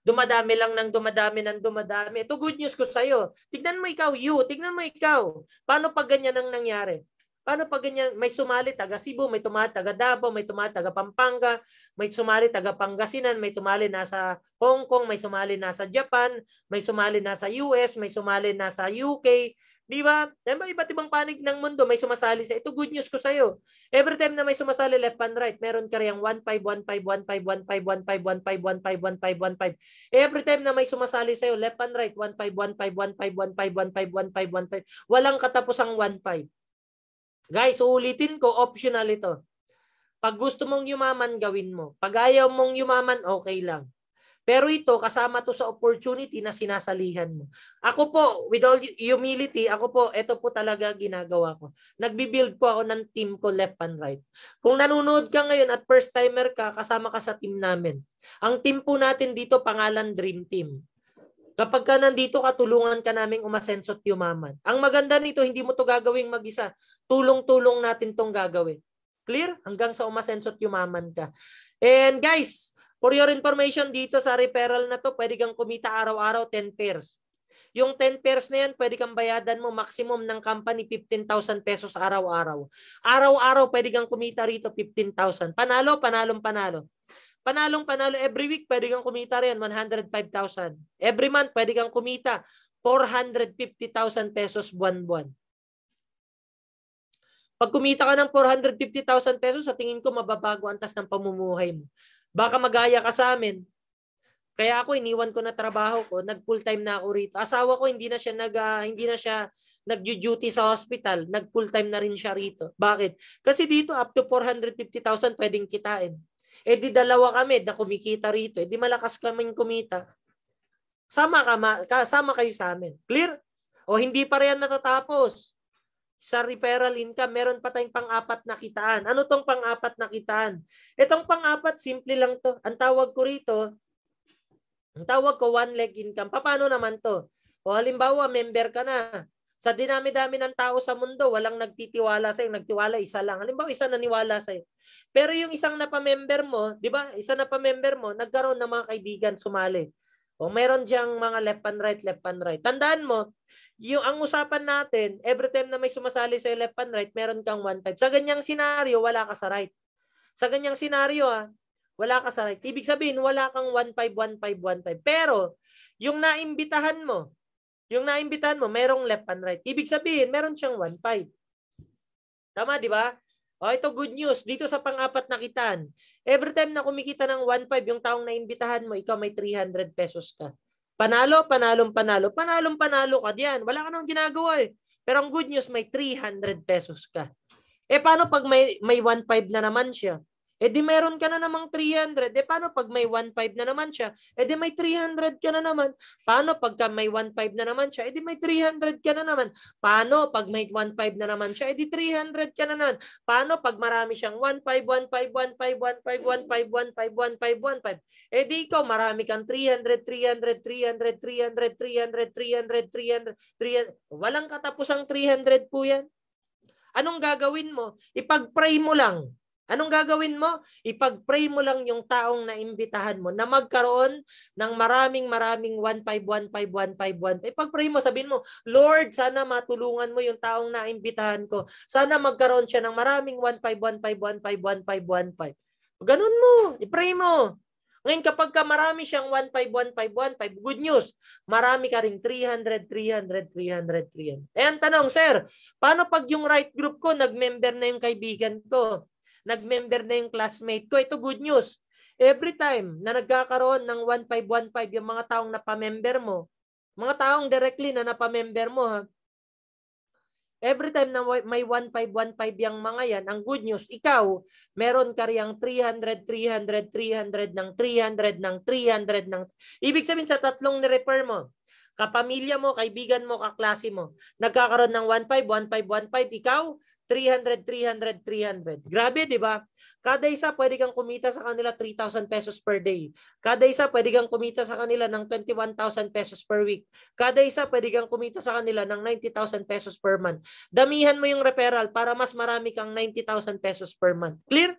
Dumadami lang ng dumadami ng dumadami. Ito good news ko sa'yo. Tignan mo ikaw, you. Tignan mo ikaw. Paano pag ganyan ang nangyari? Paano pag ganyan, may sumali taga Cebu, may tumali taga Davao, may tumali taga Pampanga, may sumali taga Pangasinan, may tumali nasa Hong Kong, may sumali nasa Japan, may sumali nasa US, may sumali nasa UK. Di ba? Diba, iba't ibang panig ng mundo, may sumasali sa ito. Good news ko sa'yo. Every time na may sumasali left and right, meron ka rin 1 5 1 5 1 5 1 5 1 5 1 5 1 5 1 5 1 5 Every time na may sumasali sa'yo, left and right, 1-5-1-5-1-5-1-5-1-5-1-5-1-5. Walang katapusang 1-5. Guys, uulitin ko, optional ito. Pag gusto mong yumaman, gawin mo. Pag ayaw mong yumaman, okay lang. Pero ito, kasama to sa opportunity na sinasalihan mo. Ako po, with all humility, ako po, ito po talaga ginagawa ko. Nagbibuild po ako ng team ko left and right. Kung nanonood ka ngayon at first timer ka, kasama ka sa team namin. Ang team po natin dito, pangalan Dream Team. Kapag ka nandito ka, tulungan ka naming umasenso at yumaman. Ang maganda nito, hindi mo to gagawing mag-isa. Tulong-tulong natin tong gagawin. Clear? Hanggang sa umasenso at yumaman ka. And guys, for your information dito sa referral na to, pwede kang kumita araw-araw 10 pairs. Yung 10 pairs na yan, pwede kang bayadan mo maximum ng company 15,000 pesos araw-araw. Araw-araw pwede kang kumita rito 15,000. Panalo, panalong panalo. Panalong panalo every week pwede kang kumita riyan 105,000. Every month pwede kang kumita 450,000 pesos buwan-buwan. Pag kumita ka ng 450,000 pesos, sa tingin ko mababago ang tas ng pamumuhay mo. Baka magaya ka sa amin. Kaya ako iniwan ko na trabaho ko, nag full time na ako rito. Asawa ko hindi na siya nag uh, hindi na siya nagdu-duty sa hospital, nag full time na rin siya rito. Bakit? Kasi dito up to 450,000 pwedeng kitain. Eh di dalawa kami na kumikita rito. Eh di malakas kaming kumita. Sama, ka, ma- sama kayo sa amin. Clear? O hindi pa rin natatapos. Sa referral income, meron pa tayong pang-apat na kitaan. Ano tong pang-apat na kitaan? Itong pang-apat, simple lang to. Ang tawag ko rito, ang tawag ko one-leg income. Paano naman to? O halimbawa, member ka na. Sa dinami-dami ng tao sa mundo, walang nagtitiwala sa'yo. Nagtiwala, isa lang. Halimbawa, isa naniwala sa'yo. Pero yung isang napamember mo, di ba? Isa napamember mo, nagkaroon ng mga kaibigan sumali. O meron diyang mga left and right, left and right. Tandaan mo, yung ang usapan natin, every time na may sumasali sa left and right, meron kang one type. Sa ganyang scenario, wala ka sa right. Sa ganyang scenario, ah, wala ka sa right. Ibig sabihin, wala kang 1-5, 1-5, 1-5. Pero, yung naimbitahan mo, yung naimbitahan mo, merong left and right. Ibig sabihin, meron siyang 1-5. Tama, di ba? O, oh, ito good news. Dito sa pang-apat na kitaan, every time na kumikita ng 1-5, yung taong naimbitahan mo, ikaw may 300 pesos ka. Panalo, panalong panalo. Panalong panalo ka diyan. Wala ka nang ginagawa eh. Pero ang good news, may 300 pesos ka. Eh paano pag may, may 1.5 na naman siya? Eh di meron ka na namang 300. Eh paano pag may 1.5 na naman siya? Eh di may 300 ka na naman. Paano pagka may 1.5 na naman siya? Eh di may 300 ka na naman. Paano pag may 1.5 na naman siya? Eh di 300 ka na naman. Paano pag marami siyang 1.5, 1.5, 1.5, 1.5, 1.5, 1.5, 1.5? Eh di ikaw marami kang 300, 300, 300, 300, 300, 300, 300, 300. Walang katapusang 300 po yan. Anong gagawin mo? Ipag-pray mo lang. Anong gagawin mo? Ipag-pray mo lang yung taong naimbitahan mo na magkaroon ng maraming maraming 1515151. Ipag-pray mo, sabihin mo, Lord, sana matulungan mo yung taong naimbitahan ko. Sana magkaroon siya ng maraming 151515151. Ganun mo, ipray mo. Ngayon kapag ka marami siyang 1515155, good news, marami ka ring 300, 300, 300, 300. Eh ang tanong, sir, paano pag yung right group ko, nag-member na yung kaibigan ko? nag-member na yung classmate ko. Ito good news. Every time na nagkakaroon ng 1515 yung mga taong napamember mo, mga taong directly na napamember mo, ha? every time na may 1515 yung mga yan, ang good news, ikaw, meron ka riyang 300, 300, 300 ng 300 ng 300 ng... Ibig sabihin sa tatlong ni-refer mo, kapamilya mo, kaibigan mo, kaklase mo, nagkakaroon ng 15, 15, ikaw, 300, 300, 300. Grabe, di ba? Kada isa pwede kang kumita sa kanila 3,000 pesos per day. Kada isa pwede kang kumita sa kanila ng 21,000 pesos per week. Kada isa pwede kang kumita sa kanila ng 90,000 pesos per month. Damihan mo yung referral para mas marami kang 90,000 pesos per month. Clear?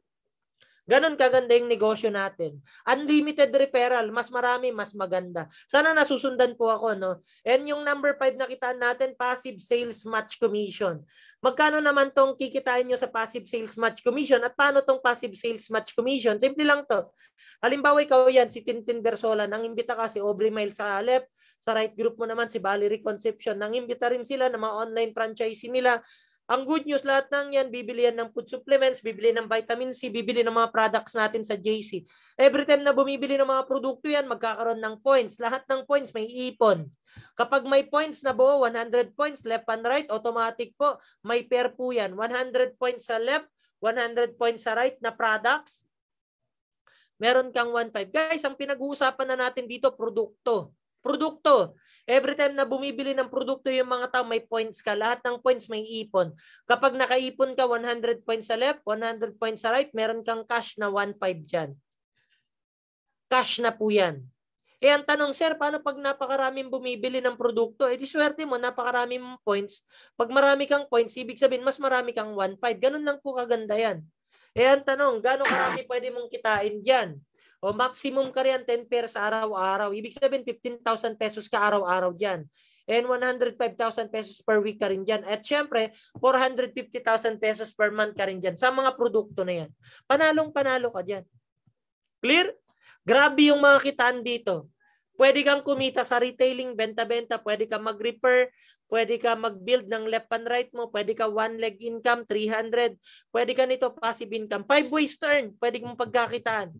Ganon kaganda yung negosyo natin. Unlimited referral, mas marami, mas maganda. Sana nasusundan po ako, no? And yung number 5 na kitaan natin, passive sales match commission. Magkano naman tong kikitain nyo sa passive sales match commission at paano tong passive sales match commission? Simple lang to. Halimbawa, ikaw yan, si Tintin Bersola, nang imbita ka si Aubrey Miles sa Alep, sa right group mo naman si Valerie Concepcion, nang imbita rin sila ng mga online franchisee nila, ang good news, lahat ng yan, bibili yan ng food supplements, bibili ng vitamin C, bibili ng mga products natin sa JC. Every time na bumibili ng mga produkto yan, magkakaroon ng points. Lahat ng points may ipon. Kapag may points na buo, 100 points left and right, automatic po, may pair po yan. 100 points sa left, 100 points sa right na products, meron kang 1.5. Guys, ang pinag-uusapan na natin dito, produkto produkto. Every time na bumibili ng produkto yung mga tao, may points ka. Lahat ng points may ipon. Kapag nakaipon ka, 100 points sa left, 100 points sa right, meron kang cash na 1.5 dyan. Cash na po yan. Eh ang tanong, sir, paano pag napakaraming bumibili ng produkto? Eh di swerte mo, napakaraming points. Pag marami kang points, ibig sabihin, mas marami kang 1.5. Ganun lang po kaganda yan. Eh ang tanong, gano'ng karami pwede mong kitain dyan? O maximum ka riyan 10 pairs araw-araw. Ibig sabihin 15,000 pesos ka araw-araw diyan. And 105,000 pesos per week ka rin dyan. At syempre, 450,000 pesos per month ka rin dyan sa mga produkto na yan. Panalong panalo ka dyan. Clear? Grabe yung mga kitaan dito. Pwede kang kumita sa retailing, benta-benta, pwede kang mag-repair, pwede kang mag-build ng left and right mo, pwede ka one-leg income, 300, pwede ka nito passive income. Five ways turn, pwede mong pagkakitaan.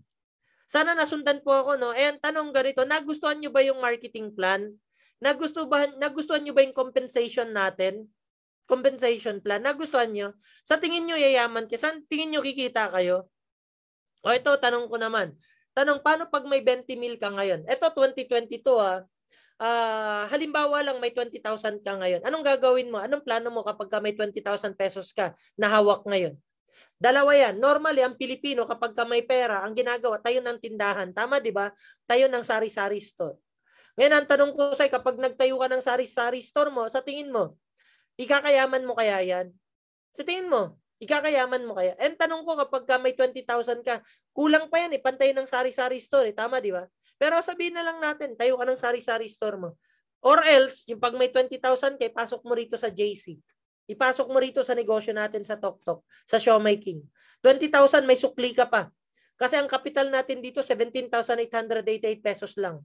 Sana nasundan po ako, no? Eh, Ayun tanong ganito, nagustuhan niyo ba yung marketing plan? Nagusto ba, nagustuhan niyo ba yung compensation natin? Compensation plan, nagustuhan niyo? Sa tingin niyo yayaman kayo? Sa tingin niyo kikita kayo? O ito, tanong ko naman. Tanong, paano pag may 20 mil ka ngayon? Ito, 2022 ha. Uh, halimbawa lang may 20,000 ka ngayon. Anong gagawin mo? Anong plano mo kapag ka may 20,000 pesos ka na hawak ngayon? Dalawa yan. Normally, ang Pilipino, kapag ka may pera, ang ginagawa, tayo ng tindahan. Tama, di ba? Tayo ng sari-sari store. Ngayon, ang tanong ko sa'yo, kapag nagtayo ka ng sari-sari store mo, sa tingin mo, ikakayaman mo kaya yan? Sa tingin mo, ikakayaman mo kaya? And tanong ko, kapag ka may 20,000 ka, kulang pa yan, ipantay ng sari-sari store. Eh. Tama, di ba? Pero sabihin na lang natin, tayo ka ng sari-sari store mo. Or else, yung pag may 20,000 ka, pasok mo rito sa JC. Ipasok mo rito sa negosyo natin sa TokTok, sa showmaking. 20,000 may sukli ka pa. Kasi ang kapital natin dito 17,888 pesos lang.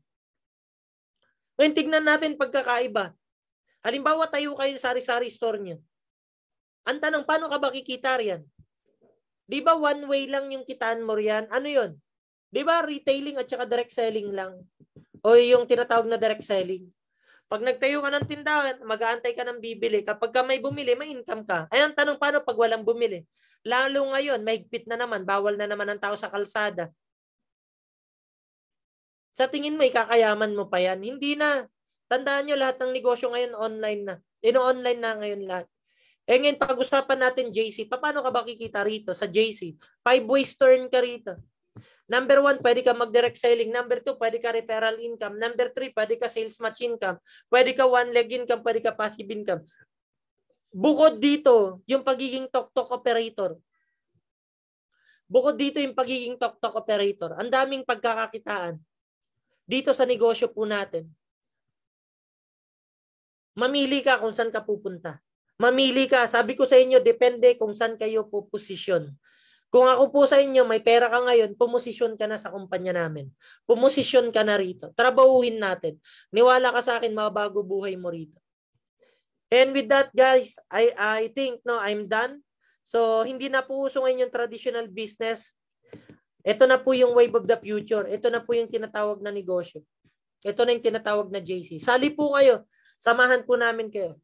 Ngayon tignan natin pagkakaiba. Halimbawa tayo kayo sa sari-sari store niyo. Ang tanong, paano ka ba kikita riyan? Di ba one way lang yung kitaan mo riyan? Ano yun? Di ba retailing at saka direct selling lang? O yung tinatawag na direct selling? Pag nagtayo ka ng tindahan, mag-aantay ka ng bibili. Kapag ka may bumili, may income ka. Ayun, tanong paano pag walang bumili? Lalo ngayon, mahigpit na naman. Bawal na naman ang tao sa kalsada. Sa tingin mo, ikakayaman mo pa yan? Hindi na. Tandaan nyo, lahat ng negosyo ngayon online na. Ino-online na ngayon lahat. Eh ngayon, pag-usapan natin JC, paano ka ba kikita rito sa JC? Five ways turn ka rito. Number one, pwede ka mag-direct selling. Number two, pwede ka referral income. Number three, pwede ka sales match income. Pwede ka one-leg income, pwede ka passive income. Bukod dito, yung pagiging tok-tok operator. Bukod dito yung pagiging tok-tok operator. Ang daming pagkakakitaan dito sa negosyo po natin. Mamili ka kung saan ka pupunta. Mamili ka. Sabi ko sa inyo, depende kung saan kayo po position. Kung ako po sa inyo, may pera ka ngayon, pumosisyon ka na sa kumpanya namin. Pumosisyon ka na rito. Trabahuhin natin. Niwala ka sa akin, mabago buhay mo rito. And with that guys, I I think no, I'm done. So hindi na po uso ngayon yung traditional business. Ito na po yung wave of the future. Ito na po yung tinatawag na negosyo. Ito na yung tinatawag na JC. Sali po kayo. Samahan po namin kayo.